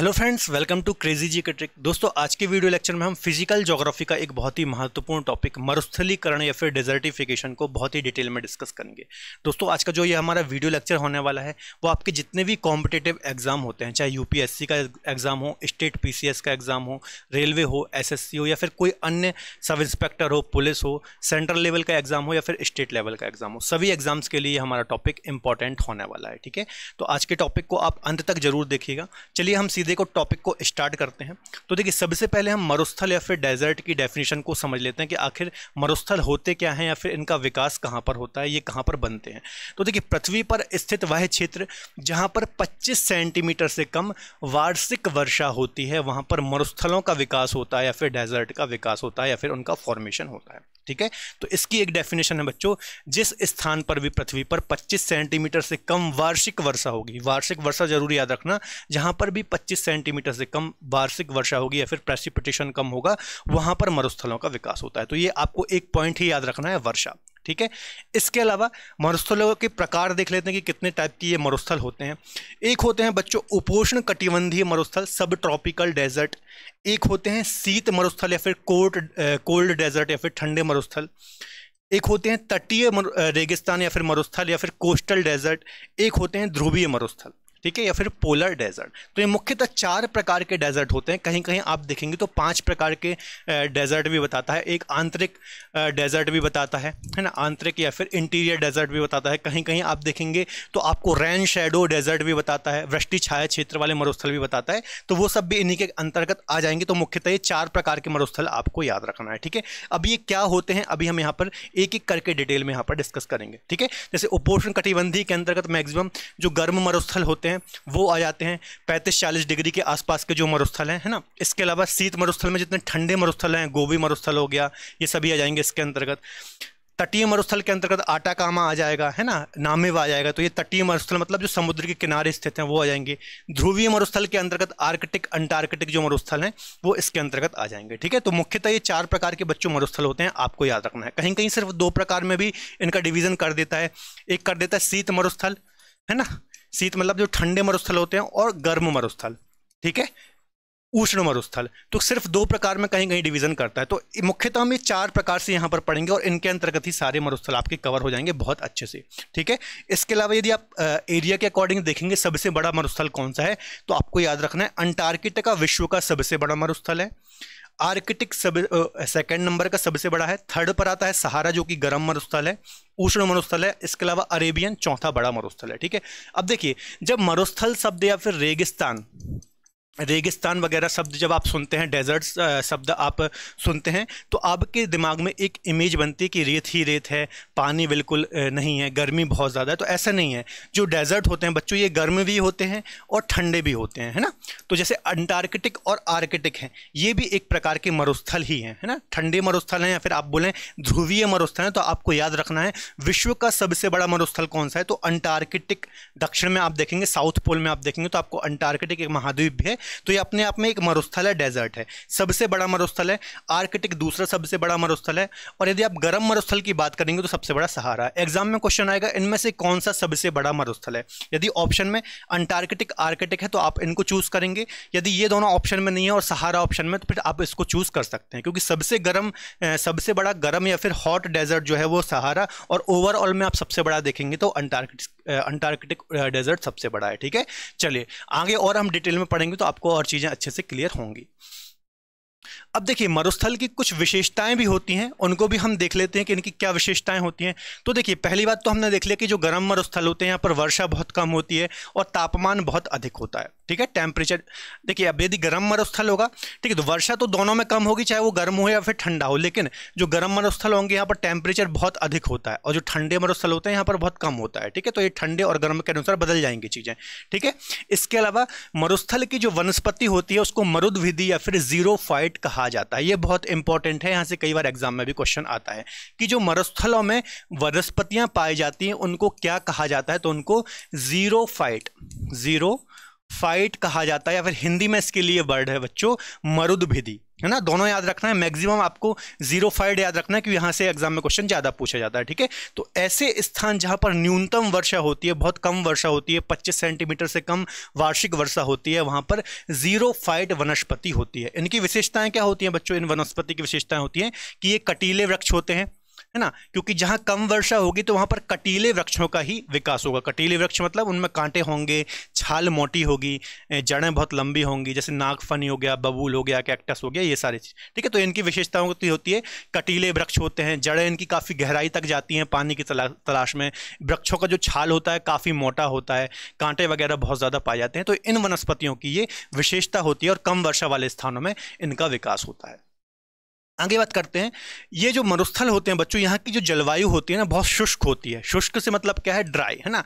Hello friends welcome to crazy G K trick दोस्तों आज के वीडियो लेक्चर में हम फिजिकल ज्योग्राफी का एक बहुत ही महत्वपूर्ण टॉपिक मरुस्थलीकरण या फिर डेजर्टिफिकेशन को बहुत ही डिटेल में डिस्कस करेंगे दोस्तों आज का जो ये हमारा वीडियो लेक्चर होने वाला है वो आपके जितने भी कॉम्पिटेटिव एग्जाम होते हैं चाहे यूपीएससी का एग्जाम हो स्टेट पी का एग्जाम हो रेलवे हो एस हो या फिर कोई अन्य सब इंस्पेक्टर हो पुलिस हो सेंट्रल लेवल का एग्जाम हो या फिर स्टेट लेवल का एग्जाम हो सभी एग्जाम्स के लिए हमारा टॉपिक इंपॉर्टेंट होने वाला है ठीक है तो आज के टॉपिक को आप अंत तक जरूर देखिएगा चलिए हम सीधे देखो टॉपिक को स्टार्ट करते हैं तो देखिए सबसे पहले हम मरुस्थल या फिर डेजर्ट की डेफिनेशन को समझ लेते हैं कि आखिर मरुस्थल होते क्या हैं या फिर इनका विकास कहाँ पर होता है ये कहाँ पर बनते हैं तो देखिए पृथ्वी पर स्थित वह क्षेत्र जहाँ पर 25 सेंटीमीटर से कम वार्षिक वर्षा होती है वहाँ पर मरुस्थलों का विकास होता है या फिर डेजर्ट का विकास होता है या फिर उनका फॉर्मेशन होता है ठीक है तो इसकी एक डेफिनेशन है बच्चों जिस स्थान पर भी पृथ्वी पर 25 सेंटीमीटर से कम वार्षिक वर्षा होगी वार्षिक वर्षा जरूर याद रखना जहां पर भी 25 सेंटीमीटर से कम वार्षिक वर्षा होगी या फिर प्रेसिपिटेशन कम होगा वहां पर मरुस्थलों का विकास होता है तो ये आपको एक पॉइंट ही याद रखना है वर्षा ठीक है इसके अलावा मरुस्थलों के प्रकार देख लेते हैं कि कितने टाइप की ये मरुस्थल होते हैं एक होते हैं बच्चों उपोषण कटिबंधीय मरुस्थल सब ट्रॉपिकल डेजर्ट एक होते हैं शीत मरुस्थल या फिर कोल्ड कोल्ड डेजर्ट या फिर ठंडे मरुस्थल एक होते हैं तटीय रेगिस्तान या फिर मरुस्थल या फिर कोस्टल डेजर्ट एक होते हैं ध्रुवीय मरुस्थल ठीक है या फिर पोलर डेजर्ट तो ये मुख्यतः चार प्रकार के डेजर्ट होते हैं कहीं कहीं आप देखेंगे तो पांच प्रकार के डेजर्ट भी बताता है एक आंतरिक डेजर्ट भी बताता है है ना आंतरिक या फिर इंटीरियर डेजर्ट भी बताता है कहीं कहीं आप देखेंगे तो आपको रैन शेडो डेजर्ट भी बताता है वृष्टि छाया क्षेत्र वाले मरुस्थल भी बताता है तो वो सब भी इन्हीं के अंतर्गत आ जाएंगे तो मुख्यतः ये चार प्रकार के मरुस्थल आपको याद रखना है ठीक है अब ये क्या होते हैं अभी हम यहाँ पर एक एक करके डिटेल में यहाँ पर डिस्कस करेंगे ठीक है जैसे उपोषण कटिबंधी के अंतर्गत मैक्सिमम जो गर्म मरुस्थल होते हैं हैं वो आ जाते हैं पैंतीस चालीस डिग्री के आसपास के जो मरुस्थल हैं है ना इसके अलावा शीत मरुस्थल में जितने ठंडे मरुस्थल हैं गोभी मरुस्थल हो गया ये सभी आ जाएंगे इसके अंतर्गत तटीय मरुस्थल के अंतर्गत आटा कामा आ जाएगा है ना नामिव आ जाएगा तो ये तटीय मरुस्थल मतलब जो समुद्र के किनारे स्थित हैं वो आ जाएंगे ध्रुवीय मरुस्थल के अंतर्गत आर्कटिक अंटार्कटिक जो मरुस्थल हैं वो इसके अंतर्गत आ जाएंगे ठीक है तो मुख्यतः ये चार प्रकार के बच्चों मरुस्थल होते हैं आपको याद रखना है कहीं कहीं सिर्फ दो प्रकार में भी इनका डिवीजन कर देता है एक कर देता है शीत मरुस्थल है ना शीत मतलब जो ठंडे मरुस्थल होते हैं और गर्म मरुस्थल ठीक है उष्ण मरुस्थल तो सिर्फ दो प्रकार में कहीं कहीं डिवीजन करता है तो मुख्यतः हम ये चार प्रकार से यहाँ पर पढ़ेंगे और इनके अंतर्गत ही सारे मरुस्थल आपके कवर हो जाएंगे बहुत अच्छे से ठीक है इसके अलावा यदि आप एरिया के अकॉर्डिंग देखेंगे सबसे बड़ा मरुस्थल कौन सा है तो आपको याद रखना है अंटार्कटिका विश्व का सबसे बड़ा मरुस्थल है आर्किटिक सब सेकेंड नंबर का सबसे बड़ा है थर्ड पर आता है सहारा जो कि गर्म मरुस्थल है उष्ण मरुस्थल है इसके अलावा अरेबियन चौथा बड़ा मरुस्थल है ठीक है अब देखिए जब मरुस्थल शब्द या फिर रेगिस्तान रेगिस्तान वगैरह शब्द जब आप सुनते हैं डेजर्ट्स शब्द आप सुनते हैं तो आपके दिमाग में एक इमेज बनती है कि रेत ही रेत है पानी बिल्कुल नहीं है गर्मी बहुत ज़्यादा है तो ऐसा नहीं है जो डेजर्ट होते हैं बच्चों ये गर्म भी होते हैं और ठंडे भी होते हैं है ना तो जैसे अंटार्कटिक और आर्कटिक हैं ये भी एक प्रकार के मरुस्थल ही हैं है ना ठंडे मरुस्थल हैं या फिर आप बोलें ध्रुवीय मरुस्थल हैं तो आपको याद रखना है विश्व का सबसे बड़ा मरुस्थल कौन सा है तो अंटार्कटिक दक्षिण में आप देखेंगे साउथ पोल में आप देखेंगे तो आपको अंटार्कटिक एक महाद्वीप है तो ये अपने आप में एक मरुस्थल है डेजर्ट है सबसे बड़ा मरुस्थल है आर्कटिक दूसरा सबसे बड़ा मरुस्थल है और यदि आप गर्म मरुस्थल की बात करेंगे तो सबसे बड़ा सहारा है एग्जाम में क्वेश्चन आएगा इनमें से कौन सा सबसे बड़ा मरुस्थल है यदि ऑप्शन में अंटार्कटिक आर्कटिक है तो आप इनको चूज करेंगे यदि ये दोनों ऑप्शन में नहीं है और सहारा ऑप्शन में तो फिर आप इसको चूज कर सकते हैं क्योंकि सबसे गर्म सबसे बड़ा गर्म या फिर हॉट डेजर्ट जो है वो सहारा और ओवरऑल में आप सबसे बड़ा देखेंगे तो अंटार्कटिक अंटार्कटिक डेजर्ट सबसे बड़ा है ठीक है चलिए आगे और हम डिटेल में पढ़ेंगे तो आप आपको और चीज़ें अच्छे से क्लियर होंगी अब देखिए मरुस्थल की कुछ विशेषताएं भी होती हैं उनको भी हम देख लेते हैं कि इनकी क्या विशेषताएं होती हैं तो देखिए पहली बात तो हमने देख लिया कि जो गर्म मरुस्थल होते हैं यहाँ पर वर्षा बहुत कम होती है और तापमान बहुत अधिक होता है ठीक है टेम्परेचर देखिए अब यदि गर्म मरुस्थल होगा ठीक है तो वर्षा तो दोनों में कम होगी चाहे वो गर्म हो या फिर ठंडा हो लेकिन जो गर्म मरुस्थल होंगे यहाँ पर टेम्परेचर बहुत अधिक होता है और जो ठंडे मरुस्थल होते हैं यहाँ पर बहुत कम होता है ठीक है तो ये ठंडे और गर्म के अनुसार बदल जाएंगी चीज़ें ठीक है इसके अलावा मरुस्थल की जो वनस्पति होती है उसको मरुद विधि या फिर जीरो फाइट कहा जाता है ये बहुत इंपॉर्टेंट है यहाँ से कई बार एग्जाम में भी क्वेश्चन आता है कि जो मरुस्थलों में वनस्पतियाँ पाई जाती हैं उनको क्या कहा जाता है तो उनको जीरो फाइट जीरो फाइट कहा जाता है या फिर हिंदी में इसके लिए वर्ड है बच्चों मरुद है ना दोनों याद रखना है मैक्सिमम आपको जीरो फाइड याद रखना है क्योंकि यहाँ से एग्जाम में क्वेश्चन ज़्यादा पूछा जाता है ठीक है तो ऐसे स्थान जहाँ पर न्यूनतम वर्षा होती है बहुत कम वर्षा होती है 25 सेंटीमीटर से कम वार्षिक वर्षा होती है वहाँ पर जीरो फाइट वनस्पति होती है इनकी विशेषताएँ क्या होती हैं बच्चों इन वनस्पति की विशेषताएँ होती हैं कि ये कटीले वृक्ष होते हैं है ना क्योंकि जहाँ कम वर्षा होगी तो वहाँ पर कटीले वृक्षों का ही विकास होगा कटीले वृक्ष मतलब उनमें कांटे होंगे छाल मोटी होगी जड़ें बहुत लंबी होंगी जैसे नागफनी हो गया बबूल हो गया कैक्टस हो गया ये सारी चीज़ ठीक है तो इनकी विशेषताओं की होती है कटीले वृक्ष होते हैं जड़ें इनकी काफ़ी गहराई तक जाती हैं पानी की तलाश में वृक्षों का जो छाल होता है काफ़ी मोटा होता है कांटे वगैरह बहुत ज़्यादा पाए जाते हैं तो इन वनस्पतियों की ये विशेषता होती है और कम वर्षा वाले स्थानों में इनका विकास होता है आगे बात करते हैं ये जो मरुस्थल होते हैं बच्चों यहाँ की जो जलवायु होती है ना बहुत शुष्क होती है शुष्क से मतलब क्या है ड्राई है ना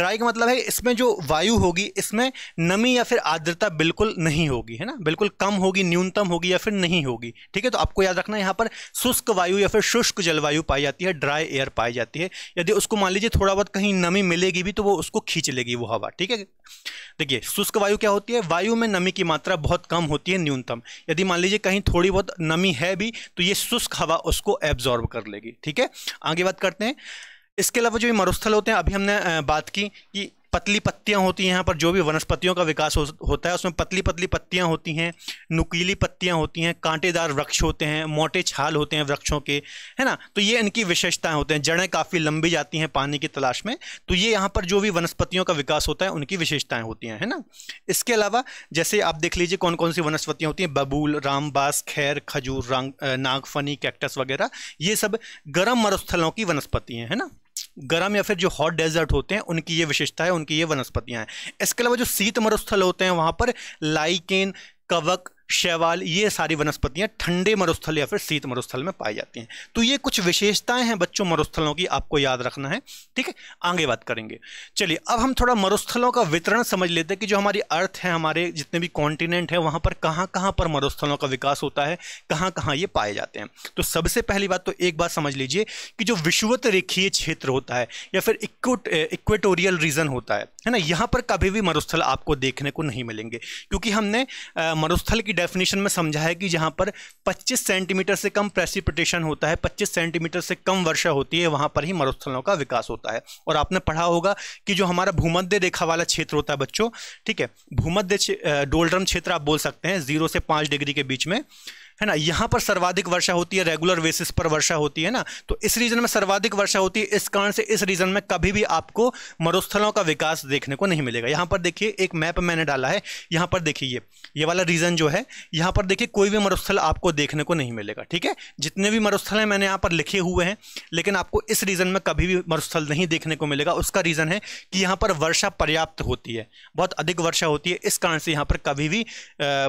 ड्राई का मतलब है इसमें जो वायु होगी इसमें नमी या फिर आर्द्रता बिल्कुल नहीं होगी है ना बिल्कुल कम होगी न्यूनतम होगी या फिर नहीं होगी ठीक है तो आपको याद रखना यहाँ पर शुष्क वायु या फिर शुष्क जलवायु पाई जाती है ड्राई एयर पाई जाती है यदि उसको मान लीजिए थोड़ा बहुत कहीं नमी मिलेगी भी तो वो उसको खींच लेगी वो हवा ठीक है देखिए शुष्क वायु क्या होती है वायु में नमी की मात्रा बहुत कम होती है न्यूनतम यदि मान लीजिए कहीं थोड़ी बहुत नमी है भी तो ये शुष्क हवा उसको एब्जॉर्ब कर लेगी ठीक है आगे बात करते हैं इसके अलावा जो ये मरुस्थल होते हैं अभी हमने बात की कि पतली पत्तियां होती हैं यहाँ पर जो भी वनस्पतियों का विकास हो, होता है उसमें पतली पतली पत्तियां होती हैं नुकीली पत्तियां होती हैं कांटेदार वृक्ष होते हैं मोटे छाल होते हैं वृक्षों के है ना तो ये इनकी विशेषताएं होते हैं जड़ें काफ़ी लंबी जाती हैं पानी की तलाश में तो ये यहाँ पर जो भी वनस्पतियों का विकास होता है उनकी विशेषताएँ होती हैं है ना इसके अलावा जैसे आप देख लीजिए कौन कौन सी वनस्पतियाँ होती हैं बबूल रामबास खैर खजूर नागफनी कैक्टस वगैरह ये सब गर्म मरुस्थलों की वनस्पतियाँ हैं ना गर्म या फिर जो हॉट डेजर्ट होते हैं उनकी ये विशेषता है उनकी ये वनस्पतियां हैं इसके अलावा जो शीत मरुस्थल होते हैं वहां पर लाइकेन कवक शैवाल ये सारी वनस्पतियाँ ठंडे मरुस्थल या फिर शीत मरुस्थल में पाई जाती हैं तो ये कुछ विशेषताएं हैं बच्चों मरुस्थलों की आपको याद रखना है ठीक है आगे बात करेंगे चलिए अब हम थोड़ा मरुस्थलों का वितरण समझ लेते हैं कि जो हमारी अर्थ है हमारे जितने भी कॉन्टिनेंट है वहाँ पर कहाँ कहाँ पर मरुस्थलों का विकास होता है कहाँ कहाँ ये पाए जाते हैं तो सबसे पहली बात तो एक बात समझ लीजिए कि जो विश्वत रेखीय क्षेत्र होता है या फिर इक्वेटोरियल रीजन होता है है ना यहाँ पर कभी भी मरुस्थल आपको देखने को नहीं मिलेंगे क्योंकि हमने मरुस्थल की डेफिनेशन में समझा है कि जहाँ पर 25 सेंटीमीटर से कम प्रेसिपिटेशन होता है 25 सेंटीमीटर से कम वर्षा होती है वहाँ पर ही मरुस्थलों का विकास होता है और आपने पढ़ा होगा कि जो हमारा भूमध्य रेखा वाला क्षेत्र होता है बच्चों ठीक है भूमध्य डोल्ड्रम क्षेत्र आप बोल सकते हैं जीरो से पाँच डिग्री के बीच में है ना यहाँ पर सर्वाधिक वर्षा होती है रेगुलर बेसिस पर वर्षा होती है ना तो इस रीजन में सर्वाधिक वर्षा होती है इस कारण से इस रीजन में कभी भी आपको मरुस्थलों का विकास देखने को नहीं मिलेगा यहाँ पर देखिए एक मैप मैंने डाला है यहाँ पर देखिए ये ये वाला रीजन जो है यहाँ पर देखिए कोई भी मरुस्थल आपको देखने को नहीं मिलेगा ठीक है जितने भी मरुस्थल हैं मैंने यहाँ पर लिखे हुए हैं लेकिन आपको इस रीजन में कभी भी मरुस्थल नहीं देखने को मिलेगा उसका रीजन है कि यहाँ पर वर्षा पर्याप्त होती है बहुत अधिक वर्षा होती है इस कारण से यहाँ पर कभी भी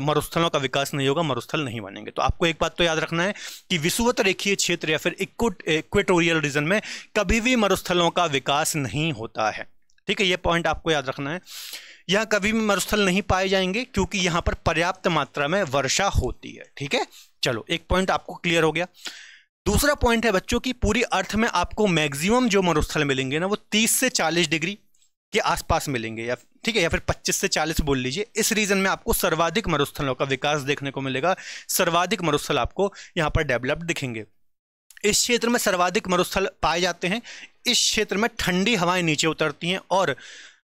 मरुस्थलों का विकास नहीं होगा मरुस्थल नहीं बनेंगे तो आपको एक बात तो याद रखना है कि विषुवत रेखीय क्षेत्र या फिर इक्वेटोरियल रीजन में कभी भी मरुस्थलों का विकास नहीं होता है ठीक है ये पॉइंट आपको याद रखना है यहाँ कभी भी मरुस्थल नहीं पाए जाएंगे क्योंकि यहाँ पर पर्याप्त मात्रा में वर्षा होती है ठीक है चलो एक पॉइंट आपको क्लियर हो गया दूसरा पॉइंट है बच्चों की पूरी अर्थ में आपको मैक्सिमम जो मरुस्थल मिलेंगे ना वो 30 से 40 डिग्री के आसपास मिलेंगे या ठीक है या फिर 25 से 40 बोल लीजिए इस रीजन में आपको सर्वाधिक मरुस्थलों का विकास देखने को मिलेगा सर्वाधिक मरुस्थल आपको यहाँ पर डेवलप्ड दिखेंगे इस क्षेत्र में सर्वाधिक मरुस्थल पाए जाते हैं इस क्षेत्र में ठंडी हवाएं नीचे उतरती हैं और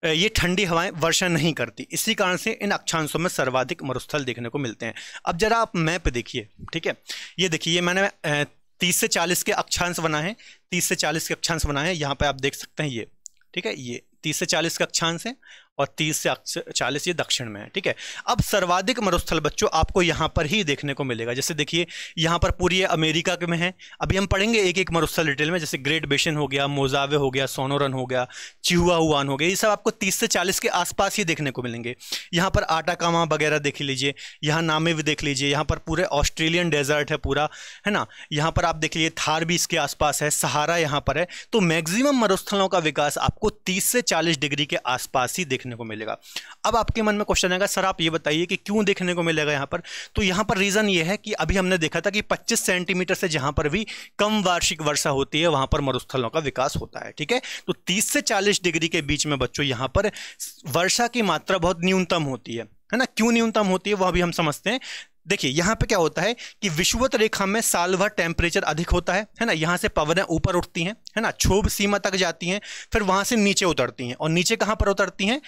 ये ठंडी हवाएं वर्षा नहीं करती इसी कारण से इन अक्षांशों में सर्वाधिक मरुस्थल देखने को मिलते हैं अब जरा आप मैप देखिए ठीक है ये देखिए मैंने तीस से चालीस के अक्षांश बनाए हैं तीस से चालीस के अक्षांश बनाए हैं यहाँ पर आप देख सकते हैं ये ठीक है ये तीस से चालीस का अक्षांश है और 30 से 40 ये दक्षिण में है ठीक है अब सर्वाधिक मरुस्थल बच्चों आपको यहाँ पर ही देखने को मिलेगा जैसे देखिए यहाँ पर पूरी अमेरिका में है अभी हम पढ़ेंगे एक एक मरुस्थल डिटेल में जैसे ग्रेट बेशन हो गया मोजावे हो गया सोनोरन हो गया चिहुआ हुआन हो गया ये सब आपको तीस से चालीस के आसपास ही देखने को मिलेंगे यहाँ पर आटा कामा वगैरह देख लीजिए यहाँ नामे भी देख लीजिए यहाँ पर पूरे ऑस्ट्रेलियन डेजर्ट है पूरा है ना यहाँ पर आप देख लीजिए थार भी इसके आसपास है सहारा यहाँ पर है तो मैक्सिमम मरुस्थलों का विकास आपको तीस से चालीस डिग्री के आसपास ही देख देखने को मिलेगा अब आपके मन में क्वेश्चन आएगा सर आप ये बताइए कि क्यों देखने को मिलेगा यहाँ पर तो यहाँ पर रीज़न ये है कि अभी हमने देखा था कि 25 सेंटीमीटर से जहाँ पर भी कम वार्षिक वर्षा होती है वहाँ पर मरुस्थलों का विकास होता है ठीक है तो तीस से चालीस डिग्री के बीच में बच्चों यहाँ पर वर्षा की मात्रा बहुत न्यूनतम होती है है ना क्यों न्यूनतम होती है वह अभी हम समझते हैं देखिए यहाँ पे क्या होता है कि विषुवत रेखा में साल भर टेम्परेचर अधिक होता है है ना यहाँ से पवनें ऊपर उठती हैं है ना क्षोभ सीमा तक जाती हैं फिर वहाँ से नीचे उतरती हैं और नीचे कहाँ पर उतरती हैं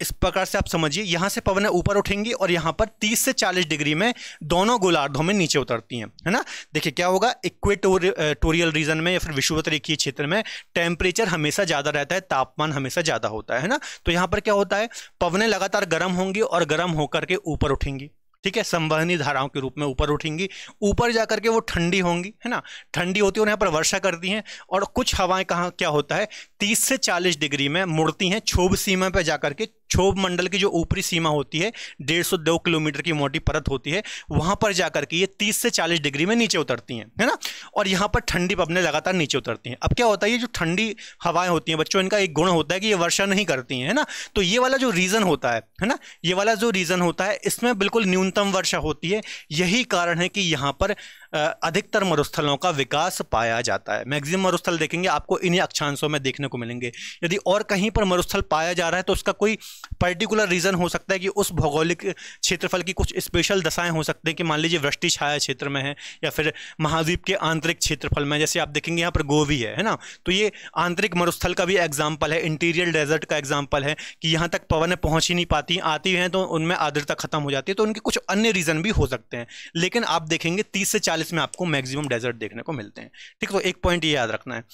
इस प्रकार से आप समझिए यहाँ से पवनें ऊपर उठेंगी और यहाँ पर 30 से 40 डिग्री में दोनों गोलार्धों में नीचे उतरती हैं है ना देखिए क्या होगा इक्वेटोरियल रीजन में या फिर विषुवत रेखीय क्षेत्र में टेम्परेचर हमेशा ज़्यादा रहता है तापमान हमेशा ज़्यादा होता है ना तो यहाँ पर क्या होता है पवनें लगातार गर्म होंगी और गर्म होकर के ऊपर उठेंगी ठीक है संवहनी धाराओं के रूप में ऊपर उठेंगी ऊपर जा करके वो ठंडी होंगी है ना ठंडी होती है और यहाँ पर वर्षा करती हैं और कुछ हवाएं कहाँ क्या होता है 30 से 40 डिग्री में मुड़ती हैं क्षोभ सीमा पर जाकर के क्षोभ मंडल की जो ऊपरी सीमा होती है डेढ़ सौ दो किलोमीटर की मोटी परत होती है वहां पर जाकर के ये तीस से चालीस डिग्री में नीचे उतरती हैं है ना और यहाँ पर ठंडी अपने लगातार नीचे उतरती हैं अब क्या होता है ये जो ठंडी हवाएं होती हैं बच्चों इनका एक गुण होता है कि ये वर्षा नहीं करती हैं है ना तो ये वाला जो रीज़न होता है है ना ये वाला जो रीज़न होता है इसमें बिल्कुल न्यूनतम वर्षा होती है यही कारण है कि यहाँ पर अधिकतर मरुस्थलों का विकास पाया जाता है मैक्सिमम मरुस्थल देखेंगे आपको इन्हीं अक्षांशों में देखने को मिलेंगे यदि और कहीं पर मरुस्थल पाया जा रहा है तो उसका कोई पर्टिकुलर रीज़न हो सकता है कि उस भौगोलिक क्षेत्रफल की कुछ स्पेशल दशाएं हो सकती हैं कि मान लीजिए वृष्टि छाया क्षेत्र में है या फिर महाद्वीप के आंतरिक क्षेत्रफल में जैसे आप देखेंगे यहाँ पर गोवी है है ना तो ये आंतरिक मरुस्थल का भी एग्जाम्पल है इंटीरियर डेजर्ट का एग्जाम्पल है कि यहाँ तक पवन पहुँच ही नहीं पाती आती हैं तो उनमें आर्द्रता खत्म हो जाती है तो उनके कुछ अन्य रीज़न भी हो सकते हैं लेकिन आप देखेंगे तीस से चालीस जिसमें आपको मैक्सिमम डेजर्ट देखने को मिलते हैं ठीक तो एक पॉइंट ये याद रखना है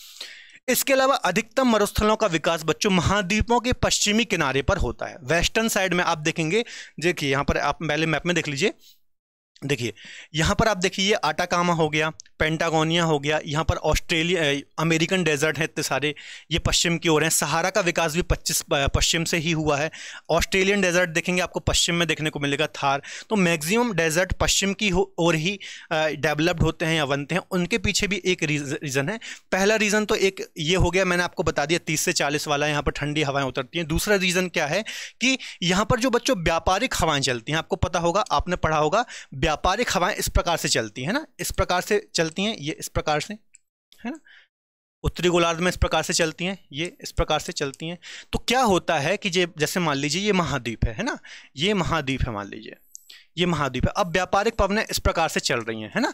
इसके अलावा अधिकतम मरुस्थलों का विकास बच्चों महाद्वीपों के पश्चिमी किनारे पर होता है वेस्टर्न साइड में आप देखेंगे देखिए यहाँ पर आप पहले मैप में देख लीजिए देखिए यहाँ पर आप देखिए ये आटाकामा हो गया पेंटागोनिया हो गया यहाँ पर ऑस्ट्रेलिया अमेरिकन डेजर्ट हैं इतने सारे ये पश्चिम की ओर हैं सहारा का विकास भी 25 पश्चिम से ही हुआ है ऑस्ट्रेलियन डेजर्ट देखेंगे आपको पश्चिम में देखने को मिलेगा थार तो मैक्सिमम डेजर्ट पश्चिम की ओर ही डेवलप्ड होते हैं या बनते हैं उनके पीछे भी एक रीज़न है पहला रीज़न तो एक ये हो गया मैंने आपको बता दिया तीस से चालीस वाला यहाँ पर ठंडी हवाएं उतरती हैं दूसरा रीज़न क्या है कि यहाँ पर जो बच्चों व्यापारिक हवाएं चलती हैं आपको पता होगा आपने पढ़ा होगा व्यापारिक हवाएं इस प्रकार से चलती है ना इस प्रकार से चलती हैं ये इस प्रकार से है ना उत्तरी गोलार्ध में इस प्रकार से चलती हैं ये इस प्रकार से चलती हैं तो क्या होता है कि ये जैसे मान लीजिए ये महाद्वीप है है ना ये महाद्वीप है मान लीजिए ये महाद्वीप है अब व्यापारिक पवनें इस प्रकार से चल रही हैं है ना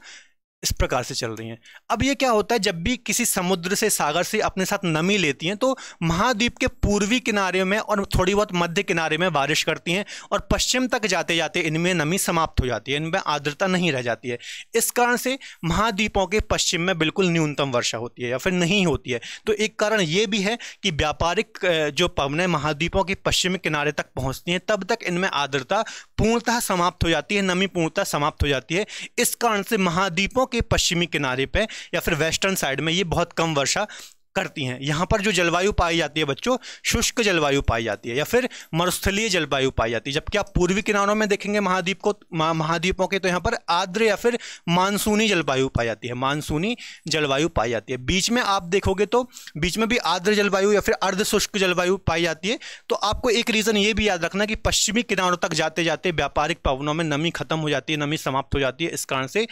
इस प्रकार से चल रही हैं अब ये क्या होता है जब भी किसी समुद्र से सागर से अपने साथ नमी लेती हैं तो महाद्वीप के पूर्वी किनारे में और थोड़ी बहुत मध्य किनारे में बारिश करती हैं और पश्चिम तक जाते जाते इनमें नमी समाप्त हो जाती है इनमें आर्द्रता नहीं रह जाती है इस कारण से महाद्वीपों के पश्चिम में बिल्कुल न्यूनतम वर्षा होती है या फिर नहीं होती है तो एक कारण ये भी है कि व्यापारिक जो पवन महाद्वीपों के पश्चिमी किनारे तक पहुँचती हैं तब तक इनमें आर्द्रता पूर्णतः समाप्त हो जाती है नमी पूर्णतः समाप्त हो जाती है इस कारण से महाद्वीपों के पश्चिमी किनारे पर या फिर वेस्टर्न साइड में ये बहुत कम वर्षा करती हैं यहाँ पर जो जलवायु पाई जाती है बच्चों शुष्क जलवायु पाई जाती है या फिर मरुस्थलीय जलवायु पाई जाती है जबकि आप पूर्वी किनारों में देखेंगे महाद्वीप को महाद्वीपों के तो यहाँ पर आर्द्र या फिर मानसूनी जलवायु पाई जाती है मानसूनी जलवायु पाई जाती है बीच में आप देखोगे तो बीच में भी आर्द्र जलवायु या फिर अर्ध शुष्क जलवायु पाई जाती है तो आपको एक रीज़न ये भी याद रखना कि पश्चिमी किनारों तक जाते जाते व्यापारिक पवनों में नमी खत्म हो जाती है नमी समाप्त हो जाती है इस कारण से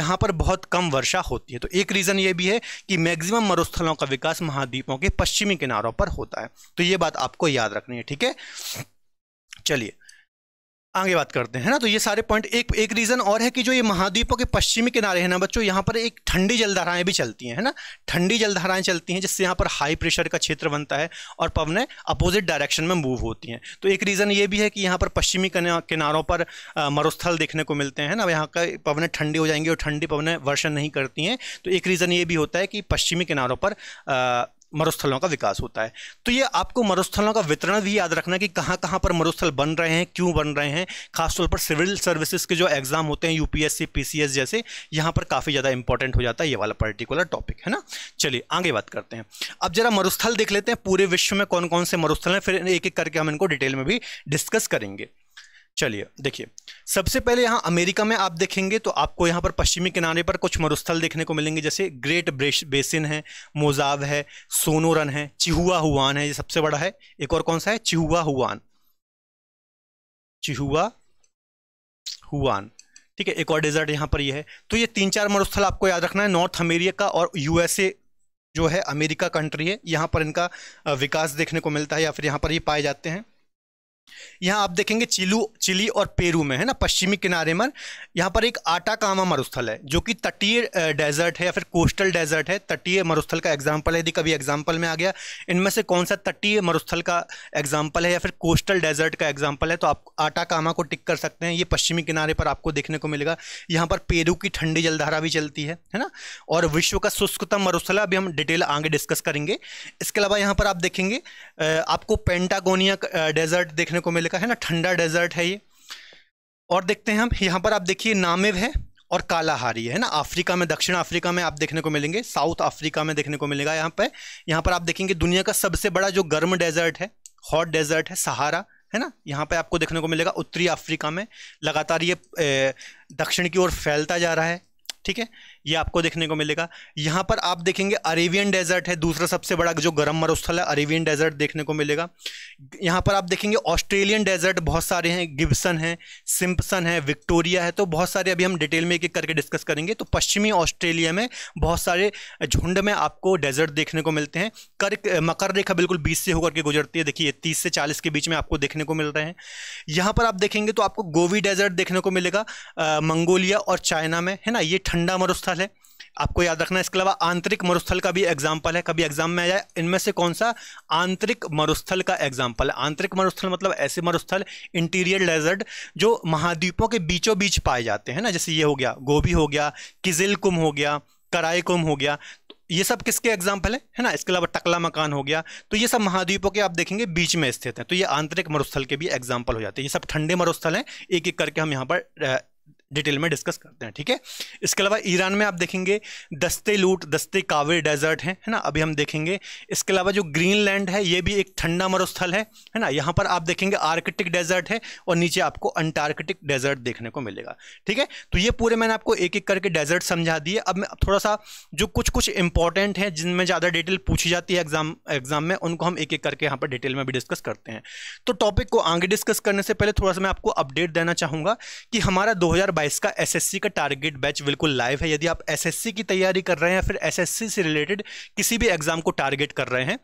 यहाँ पर बहुत कम वर्षा होती है तो एक रीज़न ये भी है कि मैक्सिमम मरुस्थलों का विकास विकास महाद्वीपों के पश्चिमी किनारों पर होता है तो ये बात आपको याद रखनी है ठीक है चलिए आगे बात करते हैं ना तो ये सारे पॉइंट एक एक रीज़न और है कि जो ये महाद्वीपों के पश्चिमी किनारे हैं ना बच्चों यहाँ पर एक ठंडी जलधाराएं भी चलती हैं है ना ठंडी जलधाराएं चलती हैं जिससे यहाँ पर हाई प्रेशर का क्षेत्र बनता है और पवने अपोजिट डायरेक्शन में मूव होती हैं तो एक रीज़न ये भी है कि यहाँ पर पश्चिमी किनारों पर मरुस्थल देखने को मिलते हैं ना यहाँ का पवने ठंडी हो जाएंगी और ठंडी पवनें वर्षण नहीं करती हैं तो एक रीज़न ये भी होता है कि पश्चिमी किनारों पर मरुस्थलों का विकास होता है तो ये आपको मरुस्थलों का वितरण भी याद रखना कि कहाँ कहाँ पर मरुस्थल बन रहे हैं क्यों बन रहे हैं खासतौर पर सिविल सर्विसेज के जो एग्ज़ाम होते हैं यूपीएससी पीसीएस जैसे यहाँ पर काफ़ी ज़्यादा इंपॉर्टेंट हो जाता है ये वाला पर्टिकुलर टॉपिक है ना चलिए आगे बात करते हैं अब जरा मरुस्थल देख लेते हैं पूरे विश्व में कौन कौन से मरुस्थल हैं फिर एक एक करके हम इनको डिटेल में भी डिस्कस करेंगे चलिए देखिए सबसे पहले यहाँ अमेरिका में आप देखेंगे तो आपको यहाँ पर पश्चिमी किनारे पर कुछ मरुस्थल देखने को मिलेंगे जैसे ग्रेट बेसिन है मोजाव है सोनोरन है चिहुआ हुआन है ये सबसे बड़ा है एक और कौन सा है चिहुआ हुआन चिहुआ हुआन ठीक है एक और डेजर्ट यहाँ पर ये यह है तो ये तीन चार मरुस्थल आपको याद रखना है नॉर्थ अमेरिका और यूएसए जो है अमेरिका कंट्री है यहाँ पर इनका विकास देखने को मिलता है या फिर यहाँ पर ये यह पाए जाते हैं यहाँ आप देखेंगे चिलू चिली और पेरू में है ना पश्चिमी किनारे पर यहाँ पर एक आटा कामा मरुस्थल है जो कि तटीय डेजर्ट है या फिर कोस्टल डेजर्ट है तटीय मरुस्थल का एग्जाम्पल है यदि कभी एग्जाम्पल में आ गया इनमें से कौन सा तटीय मरुस्थल का एग्जाम्पल है या फिर कोस्टल डेजर्ट का एग्जाम्पल है तो आप आटा कामा को टिक कर सकते हैं ये पश्चिमी किनारे पर आपको देखने को मिलेगा यहाँ पर पेरू की ठंडी जलधारा भी चलती है है ना और विश्व का शुष्कतम मरुस्थल अभी हम डिटेल आगे डिस्कस करेंगे इसके अलावा यहाँ पर आप देखेंगे आपको पेंटागोनिया डेजर्ट देखने देखने को मिलेगा है ना ठंडा डेजर्ट है ये और देखते हैं हम यहाँ पर आप देखिए नामिव है और कालाहारी है ना अफ्रीका में दक्षिण अफ्रीका में आप देखने को मिलेंगे साउथ अफ्रीका में देखने को मिलेगा यहाँ पर यहाँ पर आप देखेंगे दुनिया का सबसे बड़ा जो गर्म डेजर्ट है हॉट डेजर्ट है सहारा है ना यहाँ पर आपको देखने को मिलेगा उत्तरी अफ्रीका में लगातार ये दक्षिण की ओर फैलता जा रहा है ठीक है ये आपको देखने को मिलेगा यहाँ पर आप देखेंगे अरेबियन डेजर्ट है दूसरा सबसे बड़ा जो गर्म मरुस्थल है अरेबियन डेजर्ट देखने को मिलेगा यहाँ पर आप देखेंगे ऑस्ट्रेलियन डेजर्ट बहुत सारे हैं गिब्सन है सिम्पसन है विक्टोरिया है तो बहुत सारे अभी हम डिटेल में एक एक करके डिस्कस करेंगे तो पश्चिमी ऑस्ट्रेलिया में बहुत सारे झुंड में आपको डेजर्ट देखने को मिलते हैं कर मकर रेखा बिल्कुल बीस से होकर के गुजरती है देखिए तीस से चालीस के बीच में आपको देखने को मिल रहे हैं यहाँ पर आप देखेंगे तो आपको गोवी डेजर्ट देखने को मिलेगा मंगोलिया और चाइना में है ना ये ठंडा मरुस्थल मरुस्थल है आपको याद रखना इसके अलावा आंतरिक मरुस्थल का भी एग्जाम्पल है कभी एग्जाम में आ जाए इनमें से कौन सा आंतरिक मरुस्थल का एग्जाम्पल है आंतरिक मरुस्थल मतलब ऐसे मरुस्थल इंटीरियर डेजर्ट जो महाद्वीपों के बीचों बीच पाए जाते हैं ना जैसे ये हो गया गोभी हो गया किजिल कुम हो गया कराई कुम हो गया तो ये सब किसके एग्जाम्पल है है ना इसके अलावा टकला मकान हो गया तो ये सब महाद्वीपों के आप देखेंगे बीच में स्थित हैं तो ये आंतरिक मरुस्थल के भी एग्जाम्पल हो जाते हैं ये सब ठंडे मरुस्थल हैं एक एक करके हम यहाँ पर डिटेल में डिस्कस करते हैं ठीक है इसके अलावा ईरान में आप देखेंगे दस्ते लूट दस्ते कावे डेजर्ट हैं है ना अभी हम देखेंगे इसके अलावा जो ग्रीनलैंड है ये भी एक ठंडा मरुस्थल है है ना यहाँ पर आप देखेंगे आर्कटिक डेजर्ट है और नीचे आपको अंटार्कटिक डेजर्ट देखने को मिलेगा ठीक है तो ये पूरे मैंने आपको एक एक करके डेजर्ट समझा दिए अब मैं थोड़ा सा जो कुछ कुछ इंपॉर्टेंट है जिनमें ज़्यादा डिटेल पूछी जाती है एग्जाम एग्जाम में उनको हम एक एक करके यहाँ पर डिटेल में भी डिस्कस करते हैं तो टॉपिक को आगे डिस्कस करने से पहले थोड़ा सा मैं आपको अपडेट देना चाहूँगा कि हमारा दो 2022 का एसएससी का टारगेट बैच बिल्कुल लाइव है यदि आप एसएससी की तैयारी कर रहे हैं या फिर एसएससी से रिलेटेड किसी भी एग्जाम को टारगेट कर रहे हैं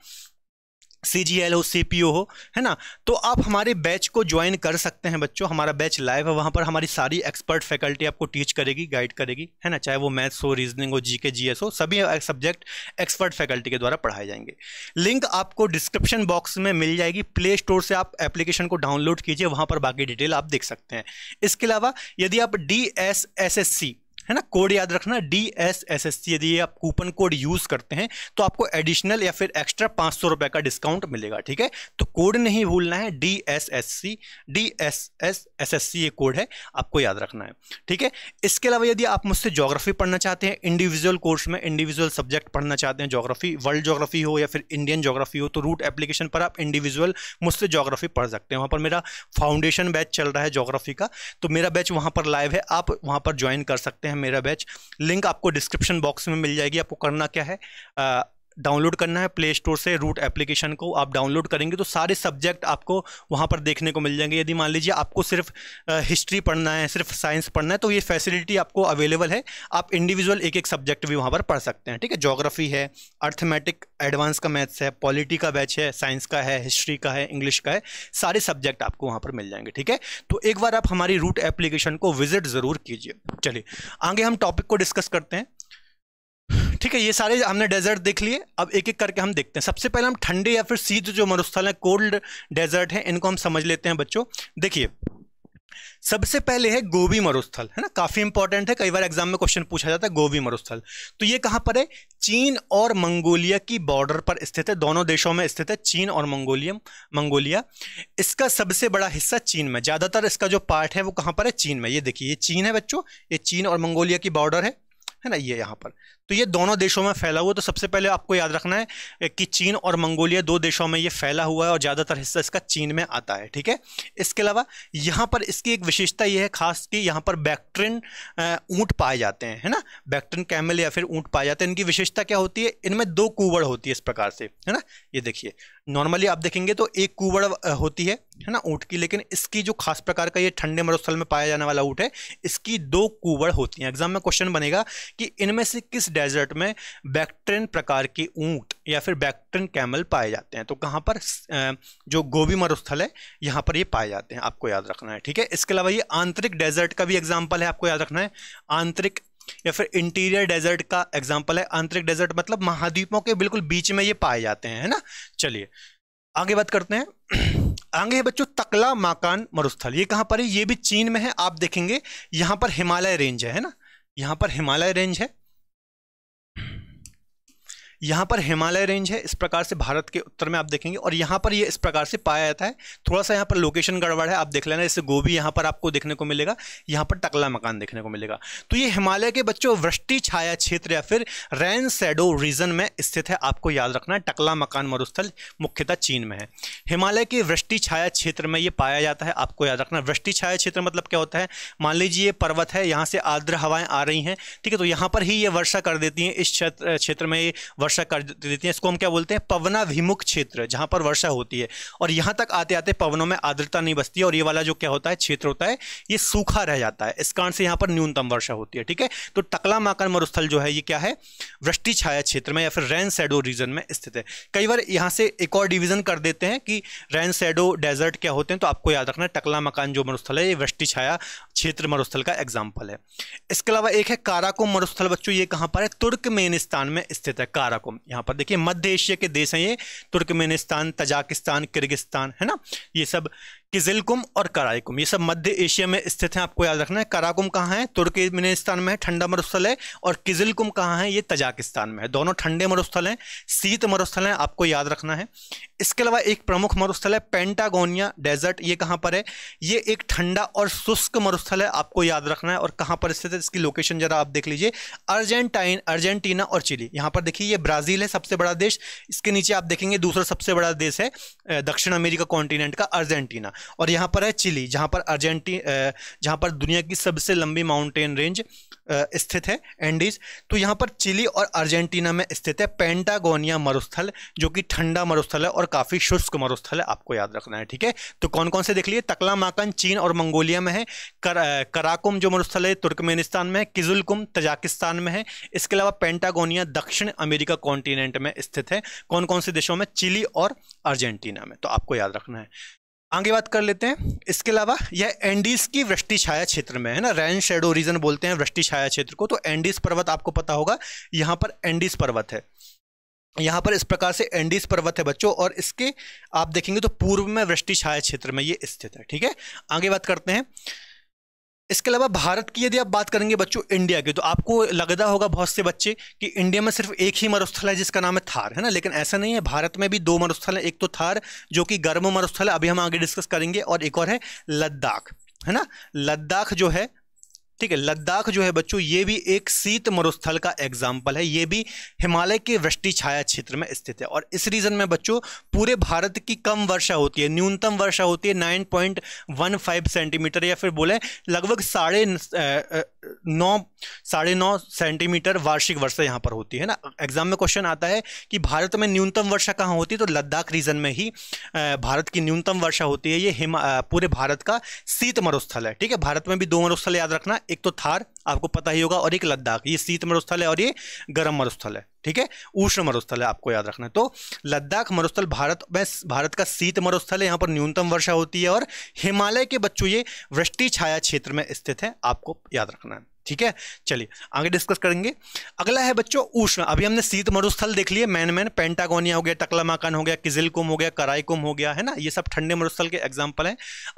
सी जी एल हो सी पी ओ हो है ना तो आप हमारे बैच को ज्वाइन कर सकते हैं बच्चों हमारा बैच लाइव है वहाँ पर हमारी सारी एक्सपर्ट फैकल्टी आपको टीच करेगी गाइड करेगी है ना चाहे वो मैथ्स हो रीजनिंग हो जी के जी एस हो सभी सब्जेक्ट एक्सपर्ट फैकल्टी के द्वारा पढ़ाए जाएंगे लिंक आपको डिस्क्रिप्शन बॉक्स में मिल जाएगी प्ले स्टोर से आप एप्लीकेशन को डाउनलोड कीजिए वहाँ पर बाकी डिटेल आप देख सकते हैं इसके अलावा यदि आप D S S S C है ना कोड याद रखना D S S S C यदि आप कूपन कोड यूज करते हैं तो आपको एडिशनल या फिर एक्स्ट्रा पाँच सौ रुपये का डिस्काउंट मिलेगा ठीक है तो कोड नहीं भूलना है D S S C D S S S S C ये कोड है आपको याद रखना है ठीक है इसके अलावा यदि आप मुझसे जोग्राफी पढ़ना चाहते हैं इंडिविजुअल कोर्स में इंडिविजुअल सब्जेक्ट पढ़ना चाहते हैं जोग्राफी वर्ल्ड जोग्राफी हो या फिर इंडियन जोग्राफी हो तो रूट एप्लीकेशन पर आप इंडिविजुअल मुझसे जोग्राफी पढ़ सकते हैं वहाँ पर मेरा फाउंडेशन बैच चल रहा है जोग्राफी का तो मेरा बैच वहाँ पर लाइव है आप वहाँ पर ज्वाइन कर सकते हैं है मेरा बैच लिंक आपको डिस्क्रिप्शन बॉक्स में मिल जाएगी आपको करना क्या है डाउनलोड करना है प्ले स्टोर से रूट एप्लीकेशन को आप डाउनलोड करेंगे तो सारे सब्जेक्ट आपको वहाँ पर देखने को मिल जाएंगे यदि मान लीजिए आपको सिर्फ हिस्ट्री पढ़ना है सिर्फ साइंस पढ़ना है तो ये फैसिलिटी आपको अवेलेबल है आप इंडिविजुअल एक एक सब्जेक्ट भी वहाँ पर पढ़ सकते हैं ठीक है जोग्राफी है अर्थमेटिक एडवांस का मैथ्स है पॉलिटी का बैच है साइंस का है हिस्ट्री का है इंग्लिश का है सारे सब्जेक्ट आपको वहाँ पर मिल जाएंगे ठीक है तो एक बार आप हमारी रूट एप्लीकेशन को विजिट ज़रूर कीजिए चलिए आगे हम टॉपिक को डिस्कस करते हैं ठीक है ये सारे हमने डेजर्ट देख लिए अब एक एक करके हम देखते हैं सबसे पहले हम ठंडे या फिर सीध जो मरुस्थल हैं कोल्ड डेजर्ट हैं इनको हम समझ लेते हैं बच्चों देखिए सबसे पहले है गोभी मरुस्थल है ना काफ़ी इंपॉर्टेंट है कई बार एग्जाम में क्वेश्चन पूछा जाता है गोभी मरुस्थल तो ये कहां पर है चीन और मंगोलिया की बॉर्डर पर स्थित है दोनों देशों में स्थित है चीन और मंगोलियम मंगोलिया इसका सबसे बड़ा हिस्सा चीन में ज़्यादातर इसका जो पार्ट है वो कहां पर है चीन में ये देखिए ये चीन है बच्चों ये चीन और मंगोलिया की बॉर्डर है है ना ये यहां पर तो ये दोनों देशों में फैला हुआ तो सबसे पहले आपको याद रखना है कि चीन और मंगोलिया दो देशों में ये फैला हुआ है और ज़्यादातर हिस्सा इसका चीन में आता है ठीक है इसके अलावा यहाँ पर इसकी एक विशेषता ये है खास कि यहाँ पर बैक्ट्रिन ऊँट पाए जाते हैं है ना बैक्ट्रिन कैमल या फिर ऊँट पाए जाते हैं इनकी विशेषता क्या होती है इनमें दो कुवड़ होती है इस प्रकार से है ना ये देखिए नॉर्मली आप देखेंगे तो एक कुवड़ होती है है ना ऊँट की लेकिन इसकी जो खास प्रकार का ये ठंडे मरुस्थल में पाया जाने वाला ऊँट है इसकी दो कुवड़ होती हैं एग्जाम में क्वेश्चन बनेगा कि इनमें से किस डेजर्ट में बैक्ट्रेन प्रकार की ऊँट या फिर बैक्ट्रेन कैमल पाए जाते हैं तो कहाँ पर जो गोभी मरुस्थल है यहाँ पर ये पाए जाते हैं आपको याद रखना है ठीक है इसके अलावा ये आंतरिक डेजर्ट का भी एग्जाम्पल है आपको याद रखना है आंतरिक या फिर इंटीरियर डेजर्ट का एग्जाम्पल है आंतरिक डेजर्ट मतलब महाद्वीपों के बिल्कुल बीच में ये पाए जाते हैं है ना चलिए आगे बात करते हैं आगे है बच्चों तकला माकान मरुस्थल ये कहाँ पर है ये भी चीन में है आप देखेंगे यहाँ पर हिमालय रेंज है, है ना यहाँ पर हिमालय रेंज है यहाँ पर हिमालय रेंज है इस प्रकार से भारत के उत्तर में आप देखेंगे और यहाँ पर ये यह इस प्रकार से पाया जाता है थोड़ा सा यहाँ पर लोकेशन गड़बड़ है आप देख लेना जैसे गोभी यहाँ पर आपको देखने को मिलेगा यहाँ पर टकला मकान देखने को मिलेगा तो ये हिमालय के बच्चों वृष्टि छाया क्षेत्र या फिर रैन सैडो रीजन में स्थित है आपको याद रखना है टकला मकान मरुस्थल मुख्यतः चीन में है हिमालय के वृष्टि छाया क्षेत्र में ये पाया जाता है आपको याद रखना वृष्टि छाया क्षेत्र मतलब क्या होता है मान लीजिए ये पर्वत है यहाँ से आर्द्र हवाएं आ रही हैं ठीक है तो यहाँ पर ही ये वर्षा कर देती हैं इस क्षेत्र में ये वर्षा वर्षा कर देती है इसको हम क्या बोलते हैं पवनाभिमुख क्षेत्र जहां पर वर्षा होती है और यहां तक आते आते पवनों में आर्द्रता नहीं बसती और ये वाला जो क्या होता है क्षेत्र होता है ये सूखा रह जाता है इस कारण से यहां पर न्यूनतम वर्षा होती है ठीक है तो टकला माकन मरुस्थल जो है ये क्या है वृष्टि छाया क्षेत्र में या फिर रैन सैडो रीजन में स्थित है कई बार यहां से एक और डिविजन कर देते हैं कि रैन सैडो डेजर्ट क्या होते हैं तो आपको याद रखना टकला मकान जो मरुस्थल है ये वृष्टि छाया क्षेत्र मरुस्थल का एग्जाम्पल है इसके अलावा एक है काराको मरुस्थल बच्चों ये कहां पर है तुर्क स्थान में स्थित है कारा वगैरह को यहाँ पर देखिए मध्य एशिया के देश हैं ये तुर्कमेनिस्तान तजाकिस्तान किर्गिस्तान है ना ये सब किजिलकुम और कराईकुम ये सब मध्य एशिया में स्थित हैं आपको याद रखना है कराकुम कहाँ है तुर्कमेनिस्तान में है ठंडा मरुस्थल है और किजिलकुम कहाँ है ये तजाकिस्तान में है दोनों ठंडे मरुस्थल हैं शीत मरुस्थल हैं आपको याद रखना है इसके अलावा एक प्रमुख मरुस्थल है पेंटागोनिया डेजर्ट ये कहाँ पर है ये एक ठंडा और शुष्क मरुस्थल है आपको याद रखना है और कहाँ पर स्थित है इसकी लोकेशन जरा आप देख लीजिए अर्जेंटाइन अर्जेंटीना और चिली यहाँ पर देखिए ये ब्राज़ील है सबसे बड़ा देश इसके नीचे आप देखेंगे दूसरा सबसे बड़ा देश है दक्षिण अमेरिका कॉन्टिनेंट का अर्जेंटीना और यहाँ पर है चिली जहाँ पर अर्जेंटी जहाँ पर दुनिया की सबसे लंबी माउंटेन रेंज स्थित है एंडीज तो यहाँ पर चिली और अर्जेंटीना में स्थित है पेंटागोनिया मरुस्थल जो कि ठंडा मरुस्थल है और काफ़ी शुष्क मरुस्थल है आपको याद रखना है ठीक है तो कौन कौन से देख लिए तकला माकन चीन और मंगोलिया में है कर, कराकुम जो मरुस्थल है तुर्कमेनिस्तान में है किजुलकुम तजाकिस्तान में है इसके अलावा पेंटागोनिया दक्षिण अमेरिका कॉन्टिनेंट में स्थित है कौन कौन से देशों में चिली और अर्जेंटीना में तो आपको याद रखना है आगे बात कर लेते हैं इसके अलावा यह एंडीज की वृष्टि छाया क्षेत्र में है ना रैन शेडो रीजन बोलते हैं वृष्टि छाया क्षेत्र को तो एंडीज पर्वत आपको पता होगा यहाँ पर एंडीज पर्वत है यहाँ पर इस प्रकार से एंडीज पर्वत है बच्चों और इसके आप देखेंगे तो पूर्व में वृष्टि छाया क्षेत्र में ये स्थित है ठीक है आगे बात करते हैं इसके अलावा भारत की यदि आप बात करेंगे बच्चों इंडिया की तो आपको लगता होगा बहुत से बच्चे कि इंडिया में सिर्फ एक ही मरुस्थल है जिसका नाम है थार है ना लेकिन ऐसा नहीं है भारत में भी दो मरुस्थल है एक तो थार जो कि गर्म मरुस्थल है अभी हम आगे डिस्कस करेंगे और एक और है लद्दाख है ना लद्दाख जो है ठीक है लद्दाख जो है बच्चों ये भी एक शीत मरुस्थल का एग्जाम्पल है ये भी हिमालय के वृष्टि छाया क्षेत्र में स्थित है और इस रीजन में बच्चों पूरे भारत की कम वर्षा होती है न्यूनतम वर्षा होती है 9.15 सेंटीमीटर या फिर बोले लगभग साढ़े नौ साढ़े नौ सेंटीमीटर वार्षिक वर्षा यहाँ पर होती है ना एग्जाम में क्वेश्चन आता है कि भारत में न्यूनतम वर्षा कहाँ होती है तो लद्दाख रीजन में ही भारत की न्यूनतम वर्षा होती है ये हिमा पूरे भारत का शीत मरुस्थल है ठीक है भारत में भी दो मरुस्थल याद रखना एक तो थार आपको पता ही होगा और एक लद्दाख ये शीत मरुस्थल है और ये गर्म मरुस्थल है ठीक है उष्ण मरुस्थल है आपको याद रखना है तो लद्दाख मरुस्थल भारत में भारत का शीत मरुस्थल है यहाँ पर न्यूनतम वर्षा होती है और हिमालय के बच्चों ये वृष्टि छाया क्षेत्र में स्थित है आपको याद रखना है ठीक है चलिए आगे डिस्कस करेंगे अगला है बच्चों उष्ण अभी हमने शीत मरुस्थल देख लिए मैन मैन पेंटागोनिया हो गया टकला मकान हो गया किजिलकुम हो गया कराई कुम हो गया है ना ये सब ठंडे मरुस्थल के एग्जाम्पल हैं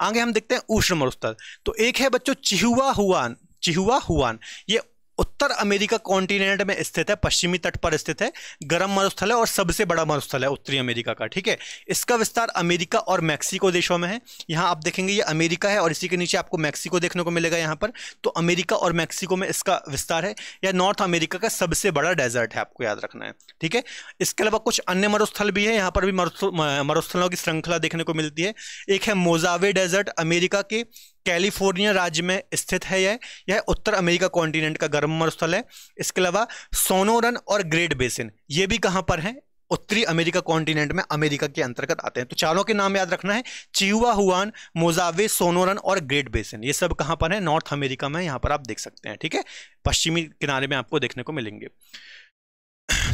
आगे हम देखते हैं उष्ण मरुस्थल तो एक है बच्चों चिहुआ हुआन चिहुआ हुआन ये उत्तर अमेरिका कॉन्टिनेंट में स्थित है पश्चिमी तट पर स्थित है गर्म मरुस्थल है और सबसे बड़ा मरुस्थल है उत्तरी अमेरिका का ठीक है इसका विस्तार अमेरिका और मैक्सिको देशों में है यहाँ आप देखेंगे ये अमेरिका है और इसी के नीचे आपको मैक्सिको देखने को मिलेगा यहाँ पर तो अमेरिका और मैक्सिको में इसका विस्तार है यह नॉर्थ अमेरिका का सबसे बड़ा डेजर्ट है आपको याद रखना है ठीक है इसके अलावा कुछ अन्य मरुस्थल भी है यहाँ पर भी मरुस्थलों की श्रृंखला देखने को मिलती है एक है मोजावे डेजर्ट अमेरिका के कैलिफोर्निया राज्य में स्थित है यह यह उत्तर अमेरिका कॉन्टिनेंट का गर्म स्थल है इसके अलावा सोनोरन और ग्रेट बेसिन ये भी कहाँ पर है उत्तरी अमेरिका कॉन्टिनेंट में अमेरिका के अंतर्गत आते हैं तो चारों के नाम याद रखना है चिहुआ हुआन मोजावे सोनोरन और ग्रेट बेसिन ये सब कहाँ पर है नॉर्थ अमेरिका में यहाँ पर आप देख सकते हैं ठीक है पश्चिमी किनारे में आपको देखने को मिलेंगे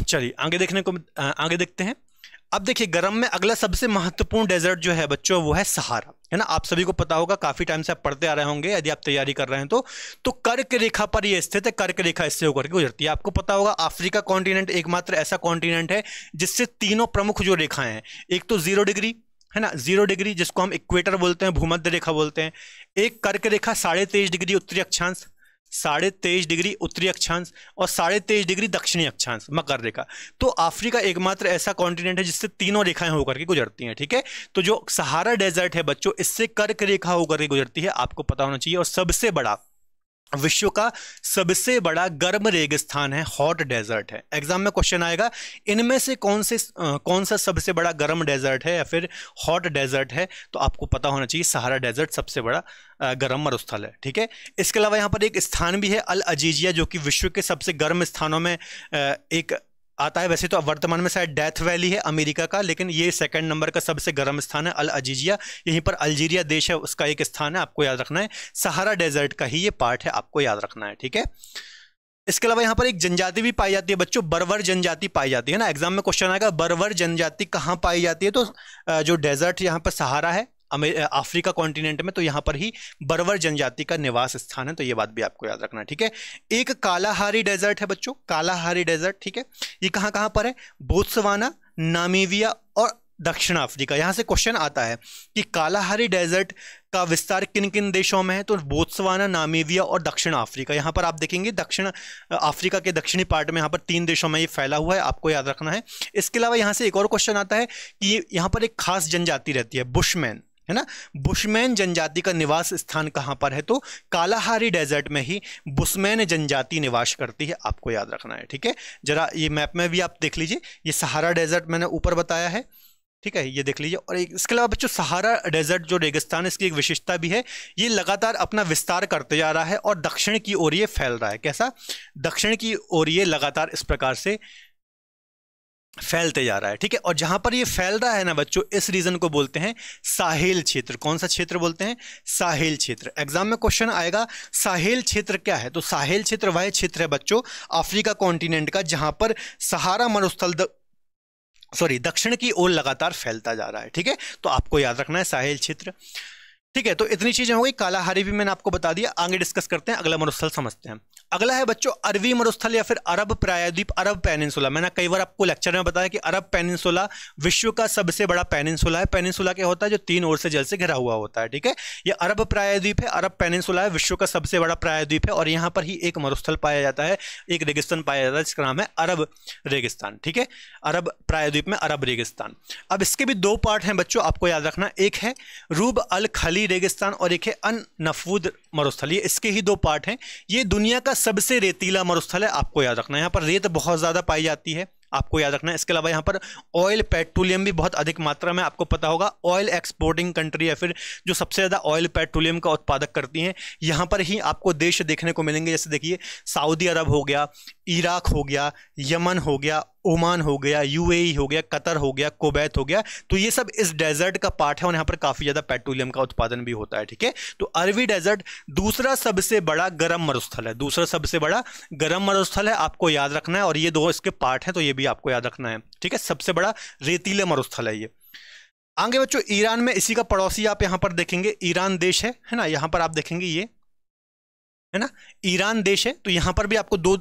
चलिए आगे देखने को आगे देखते हैं अब देखिए गर्म में अगला सबसे महत्वपूर्ण डेजर्ट जो है बच्चों वो है सहारा है ना आप सभी को पता होगा काफी टाइम से आप पढ़ते आ रहे होंगे यदि आप तैयारी कर रहे हैं तो तो कर्क रेखा पर ये स्थित है कर्क रेखा इससे होकर के गुजरती है आपको पता होगा अफ्रीका कॉन्टिनेंट एकमात्र ऐसा कॉन्टिनेंट है जिससे तीनों प्रमुख जो रेखाएं हैं एक तो जीरो डिग्री है ना जीरो डिग्री जिसको हम इक्वेटर बोलते हैं भूमध्य रेखा बोलते हैं एक कर्क रेखा साढ़े तेईस डिग्री उत्तरी अक्षांश साढ़े तेईस डिग्री उत्तरी अक्षांश और साढ़े तेईस डिग्री दक्षिणी अक्षांश मकर रेखा तो अफ्रीका एकमात्र ऐसा कॉन्टिनेंट है जिससे तीनों रेखाएं होकर के गुजरती हैं ठीक है थीके? तो जो सहारा डेजर्ट है बच्चों इससे कर्क रेखा होकर के गुजरती है आपको पता होना चाहिए और सबसे बड़ा विश्व का सबसे बड़ा गर्म रेगिस्तान है हॉट डेजर्ट है एग्जाम में क्वेश्चन आएगा इनमें से कौन से कौन सा सबसे बड़ा गर्म डेजर्ट है या फिर हॉट डेजर्ट है तो आपको पता होना चाहिए सहारा डेजर्ट सबसे बड़ा गर्म मरुस्थल है ठीक है इसके अलावा यहाँ पर एक स्थान भी है अल अजीजिया जो कि विश्व के सबसे गर्म स्थानों में एक आता है वैसे तो वर्तमान में शायद डेथ वैली है अमेरिका का लेकिन ये सेकंड नंबर का सबसे गर्म स्थान है अल अजीजिया यहीं पर अल्जीरिया देश है उसका एक स्थान है आपको याद रखना है सहारा डेजर्ट का ही ये पार्ट है आपको याद रखना है ठीक है इसके अलावा यहाँ पर एक जनजाति भी पाई जाती है बच्चों बरवर जनजाति पाई जाती है ना एग्जाम में क्वेश्चन आएगा बरवर जनजाति कहाँ पाई जाती है तो जो डेजर्ट यहाँ पर सहारा है अफ्रीका कॉन्टिनेंट में तो यहाँ पर ही बरवर जनजाति का निवास स्थान है तो ये बात भी आपको याद रखना ठीक है एक कालाहारी डेजर्ट है बच्चों कालाहारी डेजर्ट ठीक है ये कहाँ कहाँ पर है बोत्सवाना नामीविया और दक्षिण अफ्रीका यहाँ से क्वेश्चन आता है कि कालाहारी डेजर्ट का विस्तार किन किन देशों में है तो बोत्सवाना नामीविया और दक्षिण अफ्रीका यहाँ पर आप देखेंगे दक्षिण अफ्रीका के दक्षिणी पार्ट में यहाँ पर तीन देशों में ये फैला हुआ है आपको याद रखना है इसके अलावा यहाँ से एक और क्वेश्चन आता है कि यहाँ पर एक खास जनजाति रहती है बुशमैन है ना बुशमैन जनजाति का निवास स्थान कहाँ पर है तो कालाहारी डेजर्ट में ही बुशमैन जनजाति निवास करती है आपको याद रखना है ठीक है जरा ये मैप में भी आप देख लीजिए ये सहारा डेजर्ट मैंने ऊपर बताया है ठीक है ये देख लीजिए और एक इसके अलावा बच्चों सहारा डेजर्ट जो रेगिस्तान इसकी एक विशेषता भी है ये लगातार अपना विस्तार करते जा रहा है और दक्षिण की ओर ये फैल रहा है कैसा दक्षिण की ओर ये लगातार इस प्रकार से फैलते जा रहा है ठीक है और जहां पर ये फैल रहा है ना बच्चों इस रीजन को बोलते हैं साहेल क्षेत्र कौन सा क्षेत्र बोलते हैं साहेल क्षेत्र एग्जाम में क्वेश्चन आएगा साहेल क्षेत्र क्या है तो साहेल क्षेत्र वह क्षेत्र है बच्चों अफ्रीका कॉन्टिनेंट का जहां पर सहारा मरुस्थल सॉरी दक्षिण की ओर लगातार फैलता जा रहा है ठीक है तो आपको याद रखना है साहेल क्षेत्र ठीक है तो इतनी चीजें हो गई कालाहारी भी मैंने आपको बता दिया आगे डिस्कस करते हैं अगला मरुस्थल समझते हैं अगला है बच्चों अरबी मरुस्थल या फिर अरब प्रायद्वीप अरब पेनिनसुला मैंने कई बार आपको लेक्चर में बताया कि अरब पेनिनसुला विश्व का सबसे बड़ा पेनिनसुला है पेनिनसुला क्या होता है जो तीन ओर से जल से घिरा हुआ होता है ठीक है ये अरब प्रायद्वीप है अरब पेनिनसुला है विश्व का सबसे बड़ा प्रायद्वीप है और यहाँ पर ही एक मरुस्थल पाया जाता है एक रेगिस्तान पाया जाता है जिसका नाम है अरब रेगिस्तान ठीक है अरब प्रायद्वीप में अरब रेगिस्तान अब इसके भी दो पार्ट हैं बच्चों आपको याद रखना एक है रूब अल खली रेगिस्तान और एक है अन नफूद मरुस्थल ये इसके ही दो पार्ट हैं ये दुनिया का सबसे रेतीला मरुस्थल है आपको याद रखना है यहाँ पर रेत बहुत ज़्यादा पाई जाती है आपको याद रखना है इसके अलावा यहाँ पर ऑयल पेट्रोलियम भी बहुत अधिक मात्रा में आपको पता होगा ऑयल एक्सपोर्टिंग कंट्री है फिर जो सबसे ज़्यादा ऑयल पेट्रोलियम का उत्पादक करती हैं यहाँ पर ही आपको देश देखने को मिलेंगे जैसे देखिए सऊदी अरब हो गया इराक हो गया यमन हो गया ओमान हो गया यूएई हो गया कतर हो गया कोबैत हो गया तो ये सब इस डेजर्ट का पार्ट है और यहाँ पर काफ़ी ज़्यादा पेट्रोलियम का उत्पादन भी होता है ठीक है तो अरबी डेजर्ट दूसरा सबसे बड़ा गर्म मरुस्थल है दूसरा सबसे बड़ा गर्म मरुस्थल है आपको याद रखना है और ये दो इसके पार्ट हैं तो ये भी आपको याद रखना है ठीक है सबसे बड़ा रेतीले मरुस्थल है ये आगे बच्चों ईरान में इसी का पड़ोसी आप यहाँ पर देखेंगे ईरान देश है है ना यहाँ पर आप देखेंगे ये है ना ईरान देश है तो यहाँ पर भी आपको दो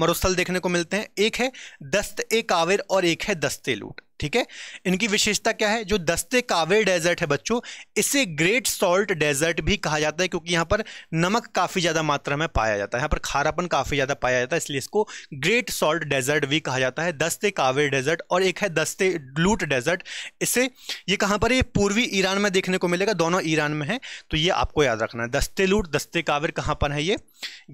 मरुस्थल देखने को मिलते हैं एक है दस्त ए कावेर और एक है दस्ते लूट ठीक है इनकी विशेषता क्या है जो दस्ते कावे डेजर्ट है बच्चों इसे ग्रेट सॉल्ट डेजर्ट भी कहा जाता है क्योंकि यहाँ पर नमक काफ़ी ज़्यादा मात्रा में पाया जाता है यहाँ पर खारापन काफ़ी ज़्यादा पाया जाता है इसलिए इसको ग्रेट सॉल्ट डेजर्ट भी कहा जाता है दस्ते कावे डेजर्ट और एक है दस्ते लूट डेजर्ट इसे ये कहाँ पर ये पूर्वी ईरान में देखने को मिलेगा दोनों ईरान में है तो ये आपको याद रखना है दस्ते लूट दस्ते कावेर कहाँ पर है ये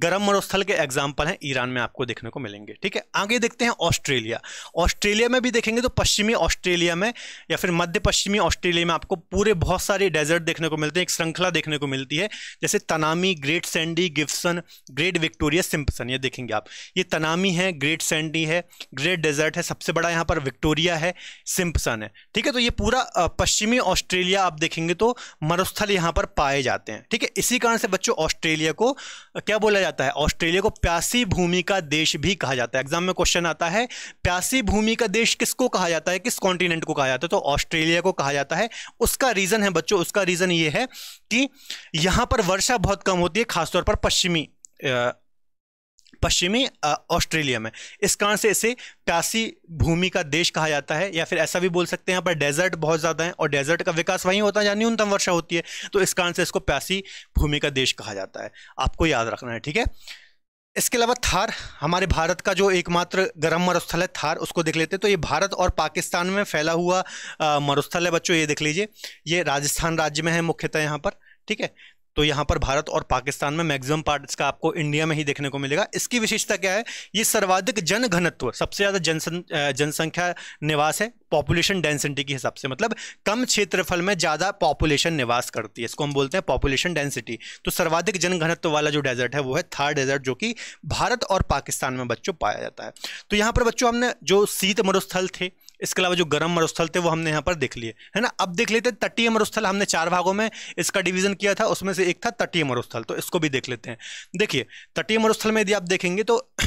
गर्म मरुस्थल के एग्जाम्पल हैं ईरान में आपको देखने को मिलेंगे ठीक है आगे देखते हैं ऑस्ट्रेलिया ऑस्ट्रेलिया में भी देखेंगे तो पश्चिमी ऑस्ट्रेलिया में या फिर मध्य पश्चिमी ऑस्ट्रेलिया में आपको पूरे बहुत सारे डेजर्ट देखने को मिलते हैं एक श्रृंखला देखने को मिलती है जैसे Tanami great sandy Gibson great Victoria Simpson ये देखेंगे आप ये तनामी है ग्रेट सैंडी है ग्रेट डेजर्ट है सबसे बड़ा यहाँ पर विक्टोरिया है सिम्पसन है ठीक है तो ये पूरा पश्चिमी ऑस्ट्रेलिया आप देखेंगे तो मरुस्थल यहाँ पर पाए जाते हैं ठीक है इसी कारण से बच्चों ऑस्ट्रेलिया को क्या बोला जाता है ऑस्ट्रेलिया को प्यासी भूमि का देश भी कहा जाता है एग्जाम में क्वेश्चन आता है प्यासी भूमि का देश किसको कहा जाता है किस कॉन्टिनेंट को कहा जाता है तो ऑस्ट्रेलिया को कहा जाता है उसका रीज़न है बच्चों उसका रीज़न ये है कि यहां पर वर्षा बहुत कम होती है खासतौर पर पश्चिमी पश्चिमी ऑस्ट्रेलिया में इस कारण से इसे प्यासी भूमि का देश कहा जाता है या फिर ऐसा भी बोल सकते हैं यहाँ पर डेजर्ट बहुत ज़्यादा है और डेजर्ट का विकास वहीं होता है जहाँ न्यूनतम वर्षा होती है तो इस कारण से इसको प्यासी भूमि का देश कहा जाता है आपको याद रखना है ठीक है इसके अलावा थार हमारे भारत का जो एकमात्र गर्म मरुस्थल है थार उसको देख लेते हैं तो ये भारत और पाकिस्तान में फैला हुआ मरुस्थल है बच्चों ये देख लीजिए ये राजस्थान राज्य में है मुख्यतः यहाँ पर ठीक है तो यहाँ पर भारत और पाकिस्तान में मैक्सिमम पार्ट इसका आपको इंडिया में ही देखने को मिलेगा इसकी विशेषता क्या है ये सर्वाधिक जनघनत्व सबसे ज़्यादा जनसं जनसंख्या निवास है पॉपुलेशन डेंसिटी के हिसाब से मतलब कम क्षेत्रफल में ज़्यादा पॉपुलेशन निवास करती है इसको हम बोलते हैं पॉपुलेशन डेंसिटी तो सर्वाधिक जनघनत्व वाला जो डेजर्ट है वो है थार डेजर्ट जो कि भारत और पाकिस्तान में बच्चों पाया जाता है तो यहाँ पर बच्चों हमने जो शीत मरुस्थल थे इसके अलावा जो गर्म मरुस्थल थे वो हमने यहाँ पर देख लिए है ना अब देख लेते हैं तटीय मरुस्थल हमने चार भागों में इसका डिवीजन किया था उसमें से एक था तटीय मरुस्थल तो इसको भी देख लेते हैं देखिए तटीय मरुस्थल में यदि आप देखेंगे तो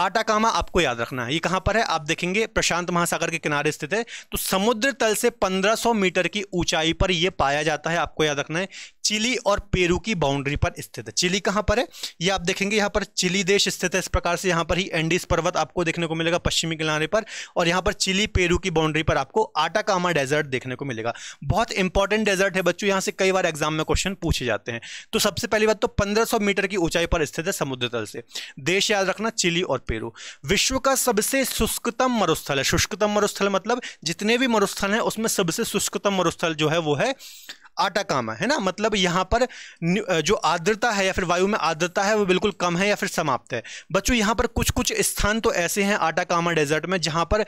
आटाकामा आपको याद रखना है ये कहाँ पर है आप देखेंगे प्रशांत महासागर के किनारे स्थित है तो समुद्र तल से 1500 मीटर की ऊंचाई पर यह पाया जाता है आपको याद रखना है चिली और पेरू की बाउंड्री पर स्थित है चिली कहाँ पर है ये आप देखेंगे यहाँ पर चिली देश स्थित है इस प्रकार से यहाँ पर ही एंडीज पर्वत आपको देखने को मिलेगा पश्चिमी किनारे पर और यहाँ पर चिली पेरू की बाउंड्री पर आपको आटाकामा डेजर्ट देखने को मिलेगा बहुत इंपॉर्टेंट डेजर्ट है बच्चों यहाँ से कई बार एग्जाम में क्वेश्चन पूछे जाते हैं तो सबसे पहली बात तो पंद्रह मीटर की ऊंचाई पर स्थित है समुद्र तल से देश याद रखना चिली और पेरू विश्व का सबसे शुष्कतम मरुस्थल है शुष्कतम मरुस्थल मतलब जितने भी मरुस्थल हैं उसमें सबसे शुष्कतम मरुस्थल जो है वो है आटा काम है ना मतलब यहाँ पर जो आर्द्रता है या फिर वायु में आर्द्रता है वो बिल्कुल कम है या फिर समाप्त है बच्चों यहाँ पर कुछ कुछ स्थान तो ऐसे हैं आटा कामा डेजर्ट में जहाँ पर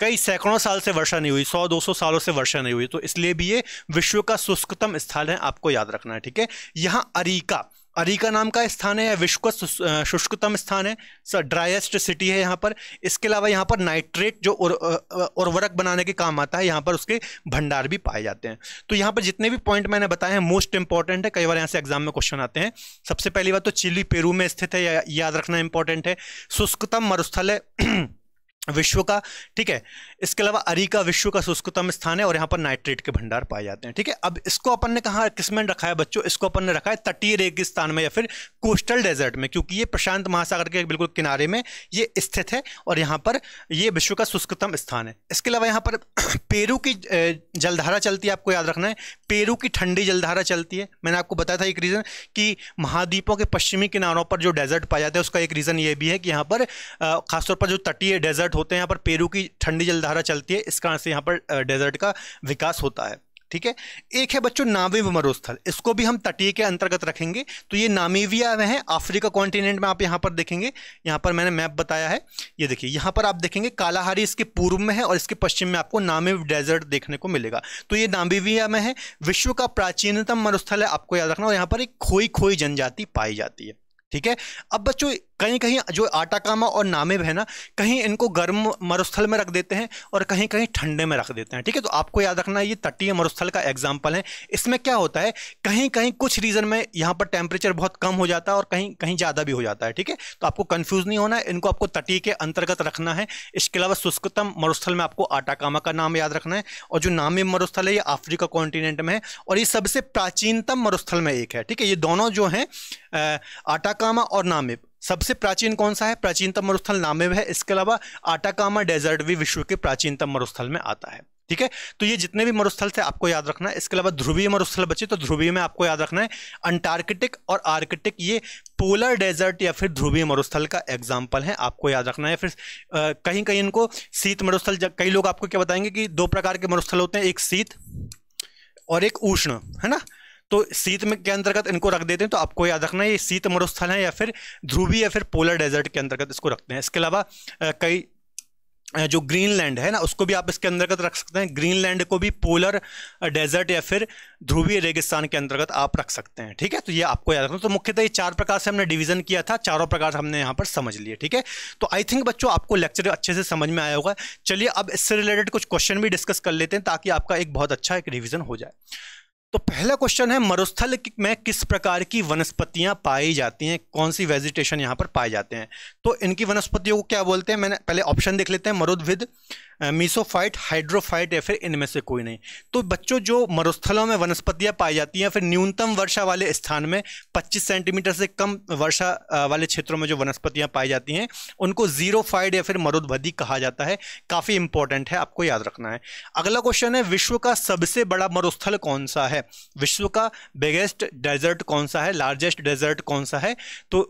कई सैकड़ों साल से वर्षा नहीं हुई सौ दो सौ सालों से वर्षा नहीं हुई तो इसलिए भी ये विश्व का शुष्कतम स्थल है आपको याद रखना है ठीक है यहाँ अरीका अरीका नाम का स्थान है विश्व का शुष्कतम स्थान है ड्राइस्ट सिटी है यहाँ पर इसके अलावा यहाँ पर नाइट्रेट जो उर्वरक बनाने के काम आता है यहाँ पर उसके भंडार भी पाए जाते हैं तो यहाँ पर जितने भी पॉइंट मैंने बताए हैं मोस्ट इंपॉर्टेंट है कई बार यहाँ से एग्जाम में क्वेश्चन आते हैं सबसे पहली बात तो चिली पेरू में स्थित है याद रखना इंपॉर्टेंट है शुष्कतम मरुस्थल है विश्व का ठीक है इसके अलावा अरीका विश्व का शुष्कतम स्थान है और यहाँ पर नाइट्रेट के भंडार पाए जाते हैं ठीक है अब इसको अपन ने कहा किसमें रखा है बच्चों इसको अपन ने रखा है तटीय रेगिस्तान में या फिर कोस्टल डेजर्ट में क्योंकि ये प्रशांत महासागर के बिल्कुल किनारे में ये स्थित है और यहाँ पर ये विश्व का शुष्कतम स्थान है इसके अलावा यहाँ पर पेरू की जलधारा चलती है आपको याद रखना है पेरू की ठंडी जलधारा चलती है मैंने आपको बताया था एक रीज़न कि महाद्वीपों के पश्चिमी किनारों पर जो डेजर्ट पाया जाता है उसका एक रीज़न ये भी है कि यहाँ पर खासतौर पर जो तटीय डेजर्ट डेजर्ट होते हैं यहाँ पर पेरू की ठंडी जलधारा चलती है इस कारण से यहाँ पर डेजर्ट का विकास होता है ठीक है एक है बच्चों नामिव मरुस्थल इसको भी हम तटीय के अंतर्गत रखेंगे तो ये नामीविया में है अफ्रीका कॉन्टिनेंट में आप यहाँ पर देखेंगे यहाँ पर मैंने मैप बताया है ये देखिए यहाँ पर आप देखेंगे कालाहारी इसके पूर्व में है और इसके पश्चिम में आपको नामिव डेजर्ट देखने को मिलेगा तो ये नामीविया में है विश्व का प्राचीनतम मरुस्थल है आपको याद रखना और यहाँ पर एक खोई खोई जनजाति पाई जाती है ठीक है अब बच्चों कहीं कहीं जो आटा कामा और नामेब है ना कहीं इनको गर्म मरुस्थल में रख देते हैं और कहीं कहीं ठंडे में रख देते हैं ठीक है तो आपको याद रखना है ये तटीय मरुस्थल का एग्जाम्पल है इसमें क्या होता है कहीं कहीं कुछ रीज़न में यहाँ पर टेम्परेचर बहुत कम हो जाता है और कहीं कहीं ज़्यादा भी हो जाता है ठीक है तो आपको कन्फ्यूज़ नहीं होना है इनको आपको तटीय के अंतर्गत रखना है इसके अलावा शुष्कतम मरुस्थल में आपको आटा कामा का नाम याद रखना है और जो नामिब मरुस्थल है ये अफ्रीका कॉन्टिनेंट में है और ये सबसे प्राचीनतम मरुस्थल में एक है ठीक है ये दोनों जो हैं आटाकामा और नामिब सबसे प्राचीन कौन सा है प्राचीनतम मरुस्थल नामे है इसके अलावा आटाकामा डेजर्ट भी विश्व के प्राचीनतम मरुस्थल में आता है ठीक है तो ये जितने भी मरुस्थल थे आपको याद रखना है इसके अलावा ध्रुवीय मरुस्थल बचे तो ध्रुवीय में आपको याद रखना है अंटार्कटिक और आर्कटिक ये पोलर डेजर्ट या फिर ध्रुवीय मरुस्थल का एग्जाम्पल है आपको याद रखना है फिर आ, कहीं कहीं इनको शीत मरुस्थल कई लोग आपको क्या बताएंगे कि दो प्रकार के मरुस्थल होते हैं एक शीत और एक उष्ण है ना तो शीत में के अंतर्गत इनको रख देते हैं तो आपको याद रखना ये शीत मरुस्थल है या फिर ध्रुवी या फिर पोलर डेजर्ट के अंतर्गत इसको रखते हैं इसके अलावा कई जो ग्रीनलैंड है ना उसको भी आप इसके अंतर्गत रख सकते हैं ग्रीनलैंड को भी पोलर डेजर्ट या फिर ध्रुवीय रेगिस्तान के अंतर्गत आप रख सकते हैं ठीक है तो ये आपको याद रखना तो मुख्यतः ये चार प्रकार से हमने डिवीजन किया था चारों प्रकार हमने यहाँ पर समझ लिए ठीक है तो आई थिंक बच्चों आपको लेक्चर अच्छे से समझ में आया होगा चलिए अब इससे रिलेटेड कुछ क्वेश्चन भी डिस्कस कर लेते हैं ताकि आपका एक बहुत अच्छा एक रिविजन हो जाए तो पहला क्वेश्चन है मरुस्थल में किस प्रकार की वनस्पतियां पाई जाती हैं कौन सी वेजिटेशन यहां पर पाए जाते हैं तो इनकी वनस्पतियों को क्या बोलते हैं मैंने पहले ऑप्शन देख लेते हैं मरुद्विद मीसोफाइट हाइड्रोफाइट या फिर इनमें से कोई नहीं तो बच्चों जो मरुस्थलों में वनस्पतियाँ पाई जाती हैं फिर न्यूनतम वर्षा वाले स्थान में 25 सेंटीमीटर से कम वर्षा वाले क्षेत्रों में जो वनस्पतियाँ पाई जाती हैं उनको जीरोफाइड या फिर मरुद्वधी कहा जाता है काफ़ी इंपॉर्टेंट है आपको याद रखना है अगला क्वेश्चन है विश्व का सबसे बड़ा मरुस्थल कौन सा है विश्व का बिगेस्ट डेजर्ट कौन सा है लार्जेस्ट डेजर्ट कौन सा है तो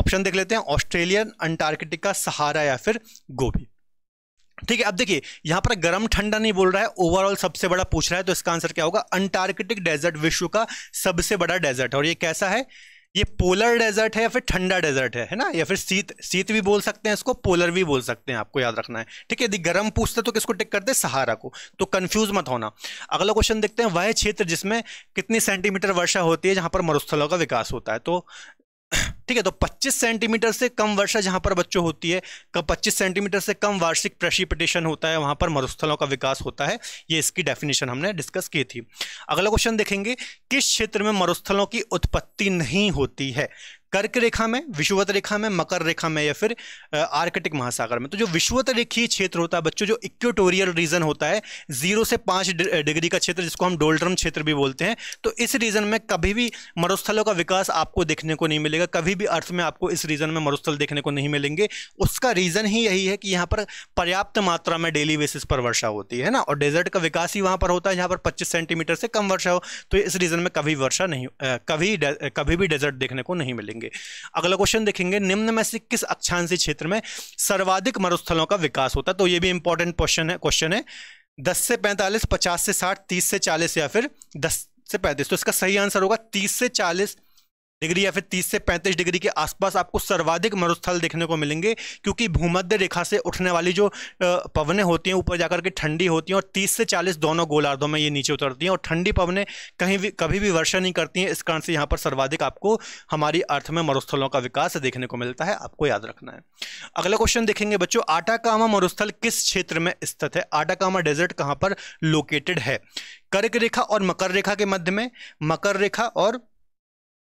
ऑप्शन देख लेते हैं ऑस्ट्रेलियन अंटार्कटिका सहारा या फिर गोभी ठीक है अब देखिए यहां पर गर्म ठंडा नहीं बोल रहा है ओवरऑल सबसे बड़ा पूछ रहा है तो इसका आंसर क्या होगा अंटार्कटिक डेजर्ट विश्व का सबसे बड़ा डेजर्ट और ये कैसा है ये पोलर डेजर्ट है या फिर ठंडा डेजर्ट है है ना या फिर शीत शीत भी बोल सकते हैं इसको पोलर भी बोल सकते हैं आपको याद रखना है ठीक है यदि गर्म पूछते तो किसको टिक करते सहारा को तो कंफ्यूज मत होना अगला क्वेश्चन देखते हैं वह क्षेत्र जिसमें कितनी सेंटीमीटर वर्षा होती है जहां पर मरुस्थलों का विकास होता है तो ठीक है तो 25 सेंटीमीटर से कम वर्षा जहां पर बच्चों होती है कब 25 सेंटीमीटर से कम वार्षिक प्रेशिपिटेशन होता है वहां पर मरुस्थलों का विकास होता है ये इसकी डेफिनेशन हमने डिस्कस की थी अगला क्वेश्चन देखेंगे किस क्षेत्र में मरुस्थलों की उत्पत्ति नहीं होती है कर्क रेखा में विषुवत रेखा में मकर रेखा में या फिर आर्कटिक महासागर में तो जो विषुवत रेखीय क्षेत्र होता है बच्चों जो इक्वेटोरियल रीजन होता है जीरो से पाँच डिग्री का क्षेत्र जिसको हम डोल्ड्रम क्षेत्र भी बोलते हैं तो इस रीजन में कभी भी मरुस्थलों का विकास आपको देखने को नहीं मिलेगा कभी भी अर्थ में आपको इस रीजन में मरुस्थल देखने को नहीं मिलेंगे उसका रीजन ही यही है कि यहाँ पर पर्याप्त मात्रा में डेली बेसिस पर वर्षा होती है ना और डेजर्ट का विकास ही वहाँ पर होता है जहाँ पर पच्चीस सेंटीमीटर से कम वर्षा हो तो इस रीजन में कभी वर्षा नहीं कभी कभी भी डेजर्ट देखने को नहीं मिलेंगे होंगे अगला क्वेश्चन देखेंगे निम्न में से किस अक्षांशी क्षेत्र में सर्वाधिक मरुस्थलों का विकास होता है तो ये भी इंपॉर्टेंट क्वेश्चन है क्वेश्चन है दस से पैंतालीस पचास से साठ तीस से चालीस या फिर दस से पैंतीस तो इसका सही आंसर होगा तीस से चालीस डिग्री या फिर 30 से 35 डिग्री के आसपास आपको सर्वाधिक मरुस्थल देखने को मिलेंगे क्योंकि भूमध्य रेखा से उठने वाली जो पवने होती हैं ऊपर जाकर के ठंडी होती हैं और 30 से 40 दोनों गोलार्धों में ये नीचे उतरती हैं और ठंडी पवने कहीं भी कभी भी वर्षा नहीं करती हैं इस कारण से यहाँ पर सर्वाधिक आपको हमारी अर्थ में मरुस्थलों का विकास देखने को मिलता है आपको याद रखना है अगला क्वेश्चन देखेंगे बच्चों आटाकामा मरुस्थल किस क्षेत्र में स्थित है आटाकामा डेजर्ट कहाँ पर लोकेटेड है कर्क रेखा और मकर रेखा के मध्य में मकर रेखा और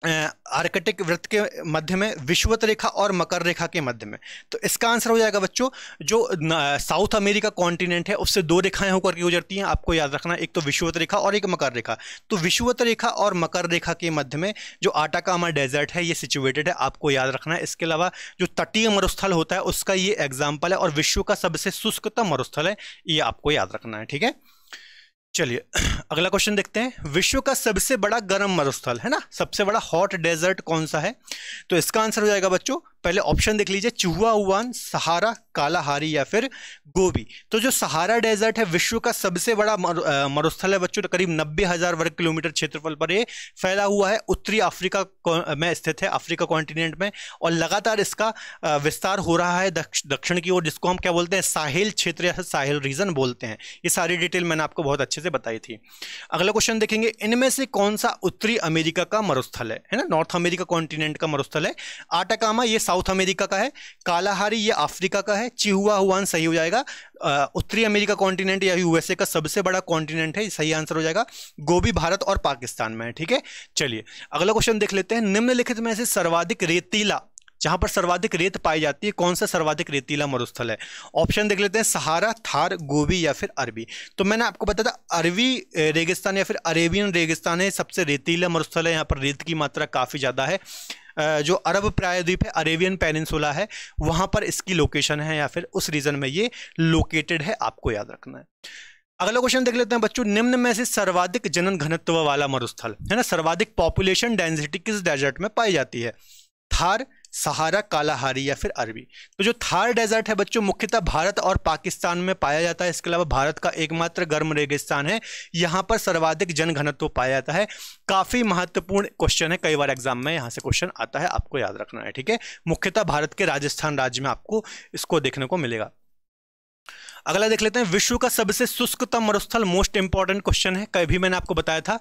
आर्कटिक वृत्त के मध्य में विश्वत रेखा और मकर रेखा के मध्य में तो इसका आंसर हो जाएगा बच्चों जो साउथ अमेरिका कॉन्टिनेंट है उससे दो रेखाएं होकर के गुजरती हैं आपको याद रखना एक तो विश्वत रेखा और एक मकर रेखा तो विश्वत रेखा और मकर रेखा के मध्य में जो आटाकामा डेजर्ट है ये सिचुएटेड है आपको याद रखना है इसके अलावा जो तटीय मरुस्थल होता है उसका ये एग्जाम्पल है और विश्व का सबसे शुष्कतम मरुस्थल है ये आपको याद रखना है ठीक है चलिए अगला क्वेश्चन देखते हैं विश्व का सबसे बड़ा गर्म मरुस्थल है ना सबसे बड़ा हॉट डेजर्ट कौन सा है तो इसका आंसर हो जाएगा बच्चों पहले ऑप्शन देख लीजिए चूहा उवान सहारा कालाहारी या फिर गोबी तो जो सहारा डेजर्ट है विश्व का सबसे बड़ा मरुस्थल है बच्चों तो करीब नब्बे हजार वर्ग किलोमीटर क्षेत्रफल पर ये फैला हुआ है उत्तरी अफ्रीका में स्थित है अफ्रीका कॉन्टिनेंट में और लगातार इसका विस्तार हो रहा है दक्षिण की ओर जिसको हम क्या बोलते हैं साहिल क्षेत्र या साहिल रीजन बोलते हैं ये सारी डिटेल मैंने आपको बहुत अच्छे से बताई थी अगला क्वेश्चन देखेंगे इनमें से कौन सा उत्तरी अमेरिका का मरुस्थल है है ना नॉर्थ अमेरिका कॉन्टिनेंट का मरुस्थल है आटाकामा ये साउथ अमेरिका का है कालाहारी ये अफ्रीका का है चिहुआ हुआन सही हो जाएगा उत्तरी अमेरिका कॉन्टिनेंट या यूएसए का सबसे बड़ा कॉन्टिनेंट है सही आंसर हो जाएगा गोभी भारत और पाकिस्तान में है ठीक है चलिए अगला क्वेश्चन देख लेते हैं निम्नलिखित में से सर्वाधिक रेतीला जहां पर सर्वाधिक रेत पाई जाती है कौन सा सर्वाधिक रेतीला मरुस्थल है ऑप्शन देख लेते हैं सहारा थार गोभी या फिर अरबी तो मैंने आपको बताया था अरबी रेगिस्तान या फिर अरेबियन रेगिस्तान है सबसे रेतीला मरुस्थल है यहाँ पर रेत की मात्रा काफ़ी ज़्यादा है जो अरब प्रायद्वीप है अरेबियन पेनिनसुला है वहाँ पर इसकी लोकेशन है या फिर उस रीजन में ये लोकेटेड है आपको याद रखना है अगला क्वेश्चन देख लेते हैं बच्चों निम्न में से सर्वाधिक जनन घनत्व वाला मरुस्थल है ना सर्वाधिक पॉपुलेशन डेंसिटी किस डेजर्ट में पाई जाती है थार सहारा कालाहारी या फिर अरबी तो जो थार डेजर्ट है बच्चों मुख्यतः भारत और पाकिस्तान में पाया जाता है इसके अलावा भारत का एकमात्र गर्म रेगिस्तान है यहाँ पर सर्वाधिक जनघनत्व पाया जाता है काफ़ी महत्वपूर्ण क्वेश्चन है कई बार एग्जाम में यहाँ से क्वेश्चन आता है आपको याद रखना है ठीक है मुख्यतः भारत के राजस्थान राज्य में आपको इसको देखने को मिलेगा अगला देख लेते हैं विश्व का सबसे शुष्कतम मरुस्थल मोस्ट इंपॉर्टेंट क्वेश्चन है कभी मैंने आपको बताया था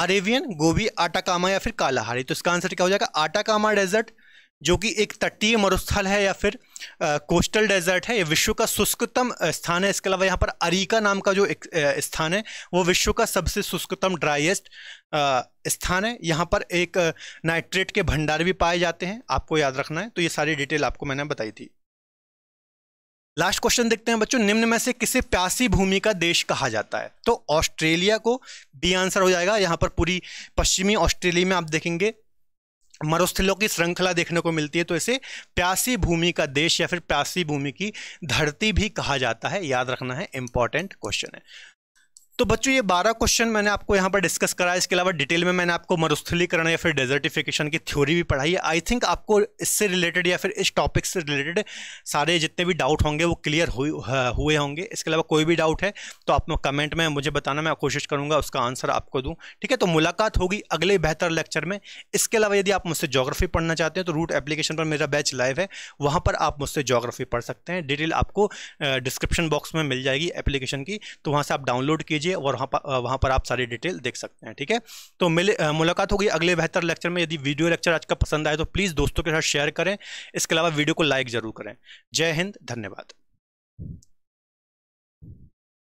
अरेबियन गोभी आटाकामा या फिर कालाहारी तो इसका आंसर क्या हो जाएगा आटाकामा डेजर्ट जो कि एक तटीय मरुस्थल है या फिर कोस्टल डेजर्ट है ये विश्व का शुष्कतम स्थान है इसके अलावा यहाँ पर अरीका नाम का जो एक स्थान है वो विश्व का सबसे शुष्कतम ड्राइएस्ट स्थान है यहाँ पर एक नाइट्रेट के भंडार भी पाए जाते हैं आपको याद रखना है तो ये सारी डिटेल आपको मैंने बताई थी लास्ट क्वेश्चन देखते हैं बच्चों निम्न में से किसे प्यासी भूमि का देश कहा जाता है तो ऑस्ट्रेलिया को बी आंसर हो जाएगा यहाँ पर पूरी पश्चिमी ऑस्ट्रेलिया में आप देखेंगे मरुस्थलों की श्रृंखला देखने को मिलती है तो इसे प्यासी भूमि का देश या फिर प्यासी भूमि की धरती भी कहा जाता है याद रखना है इंपॉर्टेंट क्वेश्चन है तो बच्चों ये बारह क्वेश्चन मैंने आपको यहाँ पर डिस्कस करा इसके अलावा डिटेल में मैंने आपको मरुस्थलीकरण या फिर डेजर्टिफिकेशन की थ्योरी भी पढ़ाई है आई थिंक आपको इससे रिलेटेड या फिर इस टॉपिक से रिलेटेड सारे जितने भी डाउट होंगे वो क्लियर हुए होंगे इसके अलावा कोई भी डाउट है तो आप कमेंट में मुझे बताना मैं कोशिश करूँगा उसका आंसर आपको दूँ ठीक है तो मुलाकात होगी अगले बेहतर लेक्चर में इसके अलावा यदि आप मुझसे जोग्राफी पढ़ना चाहते हैं तो रूट एप्लीकेशन पर मेरा बैच लाइव है वहाँ पर आप मुझसे जोग्राफी पढ़ सकते हैं डिटेल आपको डिस्क्रिप्शन बॉक्स में मिल जाएगी एप्लीकेशन की तो वहाँ से आप डाउनलोड कीजिए कीजिए और वहाँ पर वहाँ पर आप सारी डिटेल देख सकते हैं ठीक है तो मिले मुलाकात होगी अगले बेहतर लेक्चर में यदि वीडियो लेक्चर आज का पसंद आए तो प्लीज़ दोस्तों के साथ शेयर करें इसके अलावा वीडियो को लाइक ज़रूर करें जय हिंद धन्यवाद